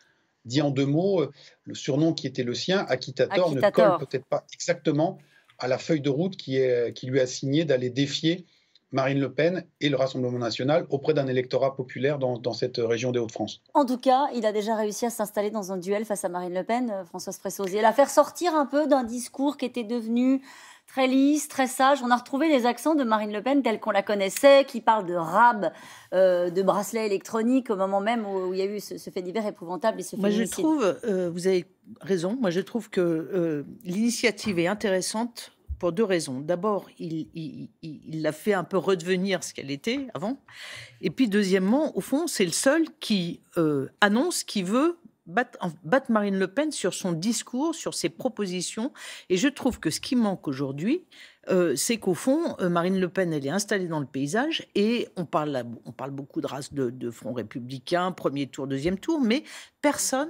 Dit en deux mots, euh, le surnom qui était le sien, Akitator, ne colle peut-être pas exactement à la feuille de route qui, lui a signé d'aller défier Marine Le Pen et le Rassemblement national auprès d'un électorat populaire dans, cette région des Hauts-de-France. En tout cas, il a déjà réussi à s'installer dans un duel face à Marine Le Pen, euh, Françoise et la faire sortir un peu d'un discours qui était devenu très lisse, très sage. On a retrouvé les accents de Marine Le Pen tels qu'on la connaissait, qui parle de rab, euh, de bracelet électronique au moment même où, il y a eu ce, fait divers épouvantable et ce Moi, je trouve, euh, vous avez raison, moi je trouve que l'initiative est intéressante pour deux raisons. D'abord, il l'a fait un peu redevenir ce qu'elle était avant. Et puis, deuxièmement, au fond, c'est le seul qui euh, annonce qu'il veut battre, battre, Marine Le Pen sur son discours, sur ses propositions. Et je trouve que ce qui manque aujourd'hui, euh, c'est qu'au fond, euh, Marine Le Pen, elle est installée dans le paysage et on parle, on parle beaucoup de race de, de front républicain, premier tour, deuxième tour, mais personne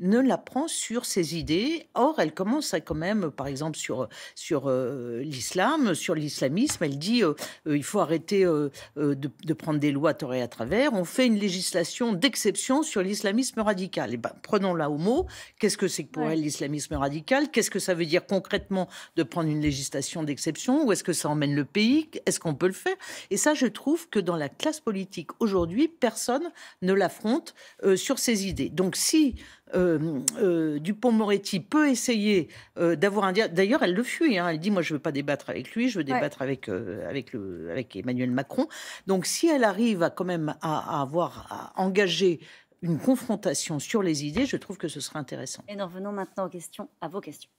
ne la prend sur ses idées. Or, elle commence à quand même, par exemple, sur, sur euh, l'islam, sur l'islamisme, elle dit euh, euh, il faut arrêter de, prendre des lois à à travers. On fait une législation d'exception sur l'islamisme radical. Et eh ben, prenons-la au mot. Qu'est-ce que c'est pour elle l'islamisme radical Qu'est-ce que ça veut dire concrètement de prendre une législation d'exception Où est-ce que ça emmène le pays Est-ce qu'on peut le faire Et ça, je trouve que dans la classe politique aujourd'hui, personne ne l'affronte sur ses idées. Donc, si euh, euh, Dupont-Moretti peut essayer euh, d'avoir un D'ailleurs, elle le fuit. Hein. Elle dit Moi, je ne veux pas débattre avec lui, je veux débattre avec, euh, avec, Emmanuel Macron. Donc, si elle arrive quand même à, avoir à engager une confrontation sur les idées, je trouve que ce serait intéressant. Et nous revenons maintenant aux questions, à vos questions.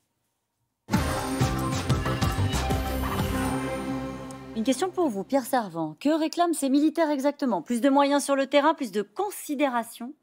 Une question pour vous, Pierre Servant. Que réclament ces militaires exactement Plus de moyens sur le terrain, plus de considération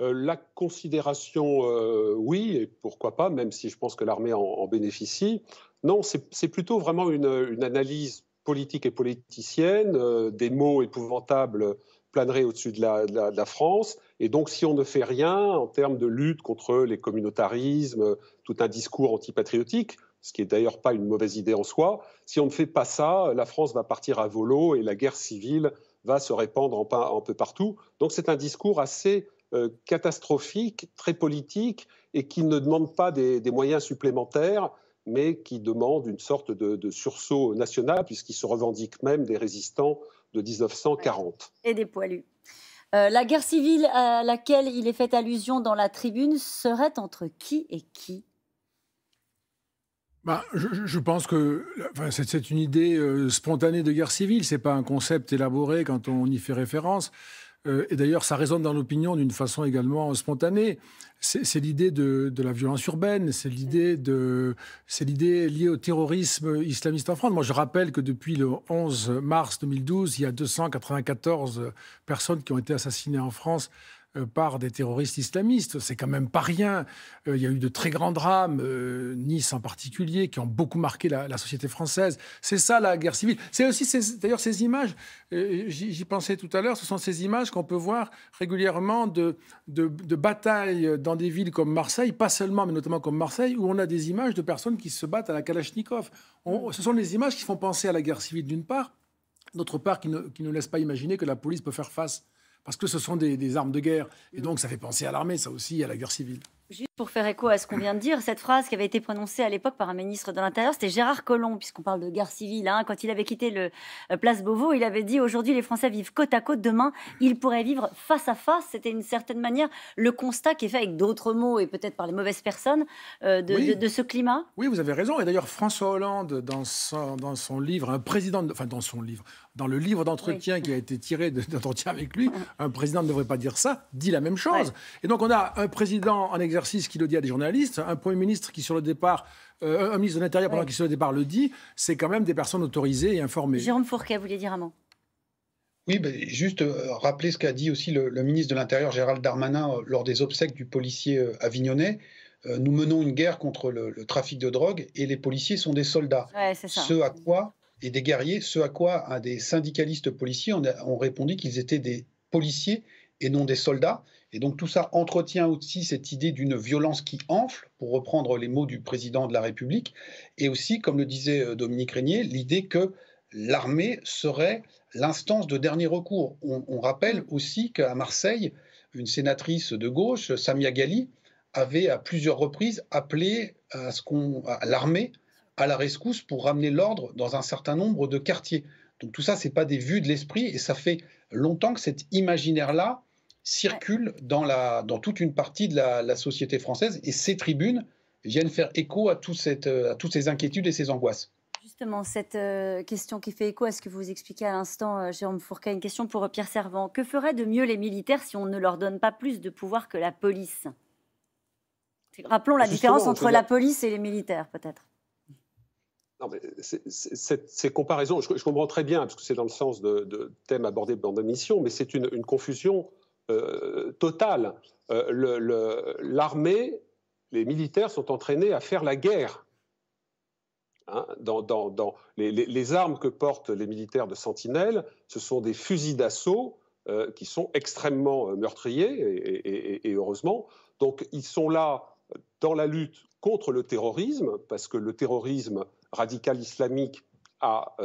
euh, la considération, euh, oui, et pourquoi pas, même si je pense que l'armée en, bénéficie. Non, c'est plutôt vraiment une, analyse politique et politicienne, euh, des mots épouvantables planeraient au-dessus de, de la, France. Et donc, si on ne fait rien en termes de lutte contre les communautarismes, tout un discours antipatriotique, ce qui n'est d'ailleurs pas une mauvaise idée en soi, si on ne fait pas ça, la France va partir à volo et la guerre civile va se répandre un peu partout. Donc, c'est un discours assez euh, catastrophique, très politique, et qui ne demande pas des, moyens supplémentaires, mais qui demande une sorte de, sursaut national, puisqu'il se revendique même des résistants de 1940. Et des poilus. Euh, la guerre civile à laquelle il est fait allusion dans la tribune serait entre qui et qui ben, je, pense que c'est une idée euh, spontanée de guerre civile, ce n'est pas un concept élaboré quand on y fait référence. Euh, et d'ailleurs, ça résonne dans l'opinion d'une façon également spontanée. C'est l'idée de, la violence urbaine, c'est l'idée c'est l'idée liée au terrorisme islamiste en France. Moi, je rappelle que depuis le 11 mars 2012, il y a 294 personnes qui ont été assassinées en France euh, par des terroristes islamistes. C'est quand même pas rien. Euh, il y a eu de très grands drames, euh, Nice en particulier, qui ont beaucoup marqué la, société française. C'est ça la guerre civile. C'est aussi d'ailleurs ces images, j'y pensais tout à l'heure, ce sont ces images qu'on peut voir régulièrement de, batailles dans des villes comme Marseille, pas seulement, mais notamment comme Marseille, où on a des images de personnes qui se battent à la Kalachnikov. ce sont des images qui font penser à la guerre civile d'une part, d'autre part qui ne, qui ne laissent pas imaginer que la police peut faire face parce que ce sont des, armes de guerre. Et donc, ça fait penser à l'armée, ça aussi, à la guerre civile. Pour faire écho à ce qu'on vient de dire, cette phrase qui avait été prononcée à l'époque par un ministre de l'Intérieur, c'était Gérard Collomb, puisqu'on parle de guerre civile. Hein. quand il avait quitté le euh, Place Beauvau, il avait dit aujourd'hui les Français vivent côte à côte, demain ils pourraient vivre face à face. C'était une certaine manière le constat qui est fait avec d'autres mots et peut-être par les mauvaises personnes euh, de, ce climat. Oui, vous avez raison. Et d'ailleurs, François Hollande, dans son, dans son livre, un président, enfin dans son livre, dans le livre d'entretien qui a été tiré d'entretien avec lui, un président ne devrait pas dire ça, dit la même chose. Et donc on a un président en exercice qui le dit à des journalistes, un Premier ministre qui, sur le départ, euh, un ministre de l'Intérieur, pendant qui, sur le départ, le dit, c'est quand même des personnes autorisées et informées. Jérôme Fourquet voulait dire un mot. Oui, ben, juste euh, rappeler ce qu'a dit aussi le, ministre de l'Intérieur Gérald Darmanin euh, lors des obsèques du policier avignonnais. nous menons une guerre contre le, trafic de drogue et les policiers sont des soldats. Ouais, ce à quoi, et des guerriers, ce à quoi un des syndicalistes policiers ont, répondu qu'ils étaient des policiers et non des soldats. Et donc tout ça entretient aussi cette idée d'une violence qui enfle, pour reprendre les mots du président de la République, et aussi, comme le disait euh, Dominique Régnier, l'idée que l'armée serait l'instance de dernier recours. On, rappelle aussi qu'à Marseille, une sénatrice de gauche, Samia Ghali, avait à plusieurs reprises appelé à, l'armée à la rescousse pour ramener l'ordre dans un certain nombre de quartiers. Donc tout ça, ce n'est pas des vues de l'esprit, et ça fait longtemps que cet imaginaire-là circulent dans, la, dans toute une partie de la, société française et ces tribunes viennent faire écho à, cette, euh, à toutes ces inquiétudes et ces angoisses. Justement, cette euh, question qui fait écho à ce que vous expliquez à l'instant, euh, Jérôme Fourquet, une question pour Pierre Servant. Que feraient de mieux les militaires si on ne leur donne pas plus de pouvoir que la police Rappelons la ah, différence entre la police et les militaires, peut-être. ces comparaisons, je, comprends très bien, parce que c'est dans le sens de, de thèmes abordés dans la mission, mais c'est une, une, confusion euh, totale. Euh, l'armée, les militaires sont entraînés à faire la guerre. Hein. dans, les, armes que portent les militaires de Sentinelle, ce sont des fusils d'assaut euh, qui sont extrêmement meurtriers, et, heureusement. Donc ils sont là dans la lutte contre le terrorisme, parce que le terrorisme radical islamique a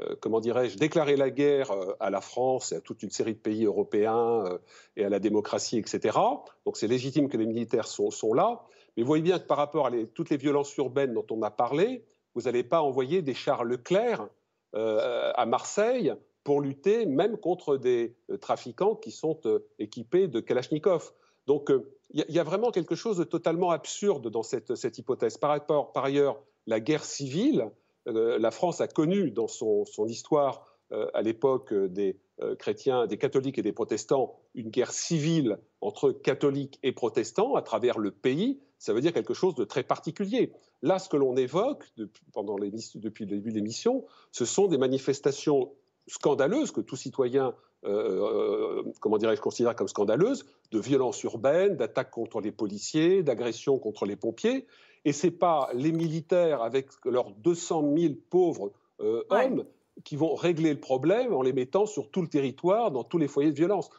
euh, comment dirais-je, déclarer la guerre euh, à la France et à toute une série de pays européens euh, et à la démocratie, etc. Donc c'est légitime que les militaires sont, là. Mais vous voyez bien que par rapport à toutes les violences urbaines dont on a parlé, vous n'allez pas envoyer des chars Leclerc à Marseille pour lutter même contre des trafiquants qui sont équipés de Kalachnikov. Donc il y, a vraiment quelque chose de totalement absurde dans cette, hypothèse. Par, rapport, par ailleurs, la guerre civile, euh, la France a connu dans son, histoire, euh, à l'époque euh, des chrétiens, des catholiques et des protestants, une guerre civile entre catholiques et protestants à travers le pays, ça veut dire quelque chose de très particulier. Là, ce que l'on évoque depuis, pendant depuis le début de l'émission, ce sont des manifestations scandaleuses que tout citoyen, comment dirais-je, considère comme scandaleuses, de violences urbaines, d'attaques contre les policiers, d'agressions contre les pompiers, et ce n'est pas les militaires avec leurs 200 000 pauvres euh, hommes qui vont régler le problème en les mettant sur tout le territoire, dans tous les foyers de violence.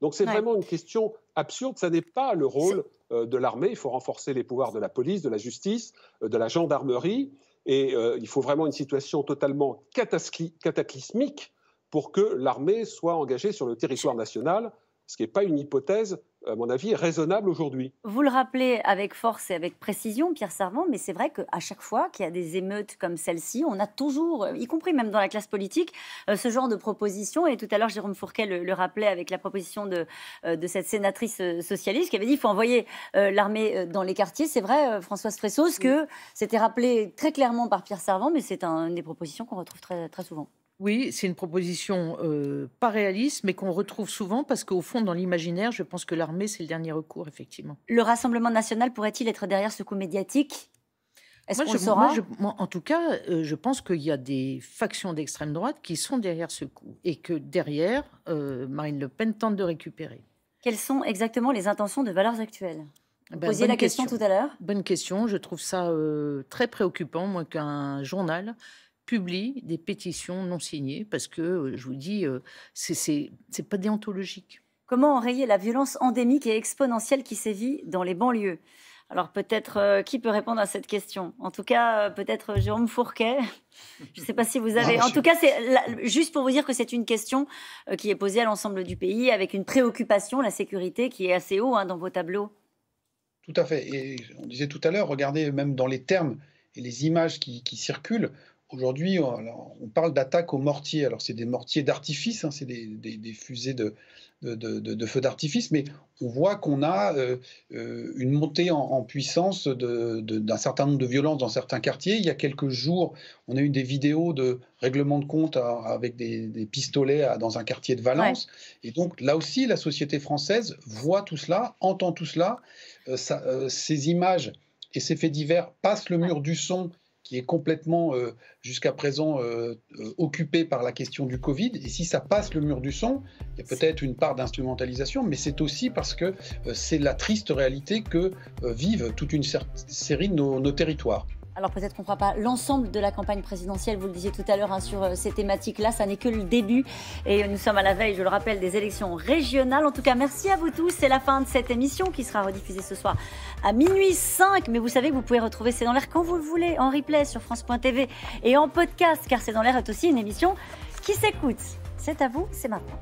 Donc c'est vraiment une question absurde. Ce n'est pas le rôle euh, de l'armée. Il faut renforcer les pouvoirs de la police, de la justice, euh, de la gendarmerie. Et il faut vraiment une situation totalement cataclysmique pour que l'armée soit engagée sur le territoire national, ce qui n'est pas une hypothèse à mon avis, raisonnable aujourd'hui. Vous le rappelez avec force et avec précision, Pierre Servant, mais c'est vrai qu'à chaque fois qu'il y a des émeutes comme celle-ci, on a toujours, euh, y compris même dans la classe politique, euh, ce genre de proposition. Et tout à l'heure, Jérôme Fourquet le, rappelait avec la proposition de, euh, de cette sénatrice socialiste qui avait dit qu'il faut envoyer l'armée dans les quartiers. C'est vrai, Françoise Fressos, que c'était rappelé très clairement par Pierre Servant, mais c'est une des propositions qu'on retrouve très, très souvent. Oui, c'est une proposition euh, pas réaliste, mais qu'on retrouve souvent parce qu'au fond, dans l'imaginaire, je pense que l'armée, c'est le dernier recours, effectivement. Le Rassemblement national pourrait-il être derrière ce coup médiatique est-ce qu'on saura En tout cas, euh, je pense qu'il y a des factions d'extrême droite qui sont derrière ce coup et que derrière, euh, Marine Le Pen tente de récupérer. Quelles sont exactement les intentions de Valeurs Actuelles Vous ben, posiez la question, tout à l'heure. Bonne question. Je trouve ça très préoccupant, moi, qu'un journal publie des pétitions non signées parce que, euh, je vous dis, euh, c'est pas déontologique. Comment enrayer la violence endémique et exponentielle qui sévit dans les banlieues alors peut-être, euh, qui peut répondre à cette question En tout cas, peut-être Jérôme Fourquet. Je ne sais pas si vous avez... en tout cas, c'est juste pour vous dire que c'est une question qui est posée à l'ensemble du pays avec une préoccupation, la sécurité, qui est assez haut hein, dans vos tableaux. Tout à fait. Et on disait tout à l'heure, regardez même dans les termes et les images qui, qui circulent, Aujourd'hui, on, parle d'attaques aux mortiers. Alors, c'est des mortiers d'artifice, hein, c'est des, fusées de, de, feux d'artifice, mais on voit qu'on a euh, euh, une montée en, puissance d'un certain nombre de violences dans certains quartiers. Il y a quelques jours, on a eu des vidéos de règlement de compte hein, avec des, pistolets dans un quartier de Valence. Et donc, là aussi, la société française voit tout cela, entend tout cela. Euh, ces images et ces faits divers passent le mur du son qui est complètement euh, jusqu'à présent euh, euh, occupé par la question du Covid. Et si ça passe le mur du son, il y a peut-être une part d'instrumentalisation, mais c'est aussi parce que c'est la triste réalité que vivent toute une série de nos territoires. Alors peut-être qu'on ne comprend pas l'ensemble de la campagne présidentielle, vous le disiez tout à l'heure hein, sur euh, ces thématiques-là, ça n'est que le début et nous sommes à la veille, je le rappelle, des élections régionales. En tout cas, merci à vous tous, c'est la fin de cette émission qui sera rediffusée ce soir à minuit 5, mais vous savez vous pouvez retrouver C'est dans l'air quand vous le voulez, en replay sur France.tv et en podcast, car C'est dans l'air est aussi une émission qui s'écoute. C'est à vous, c'est maintenant.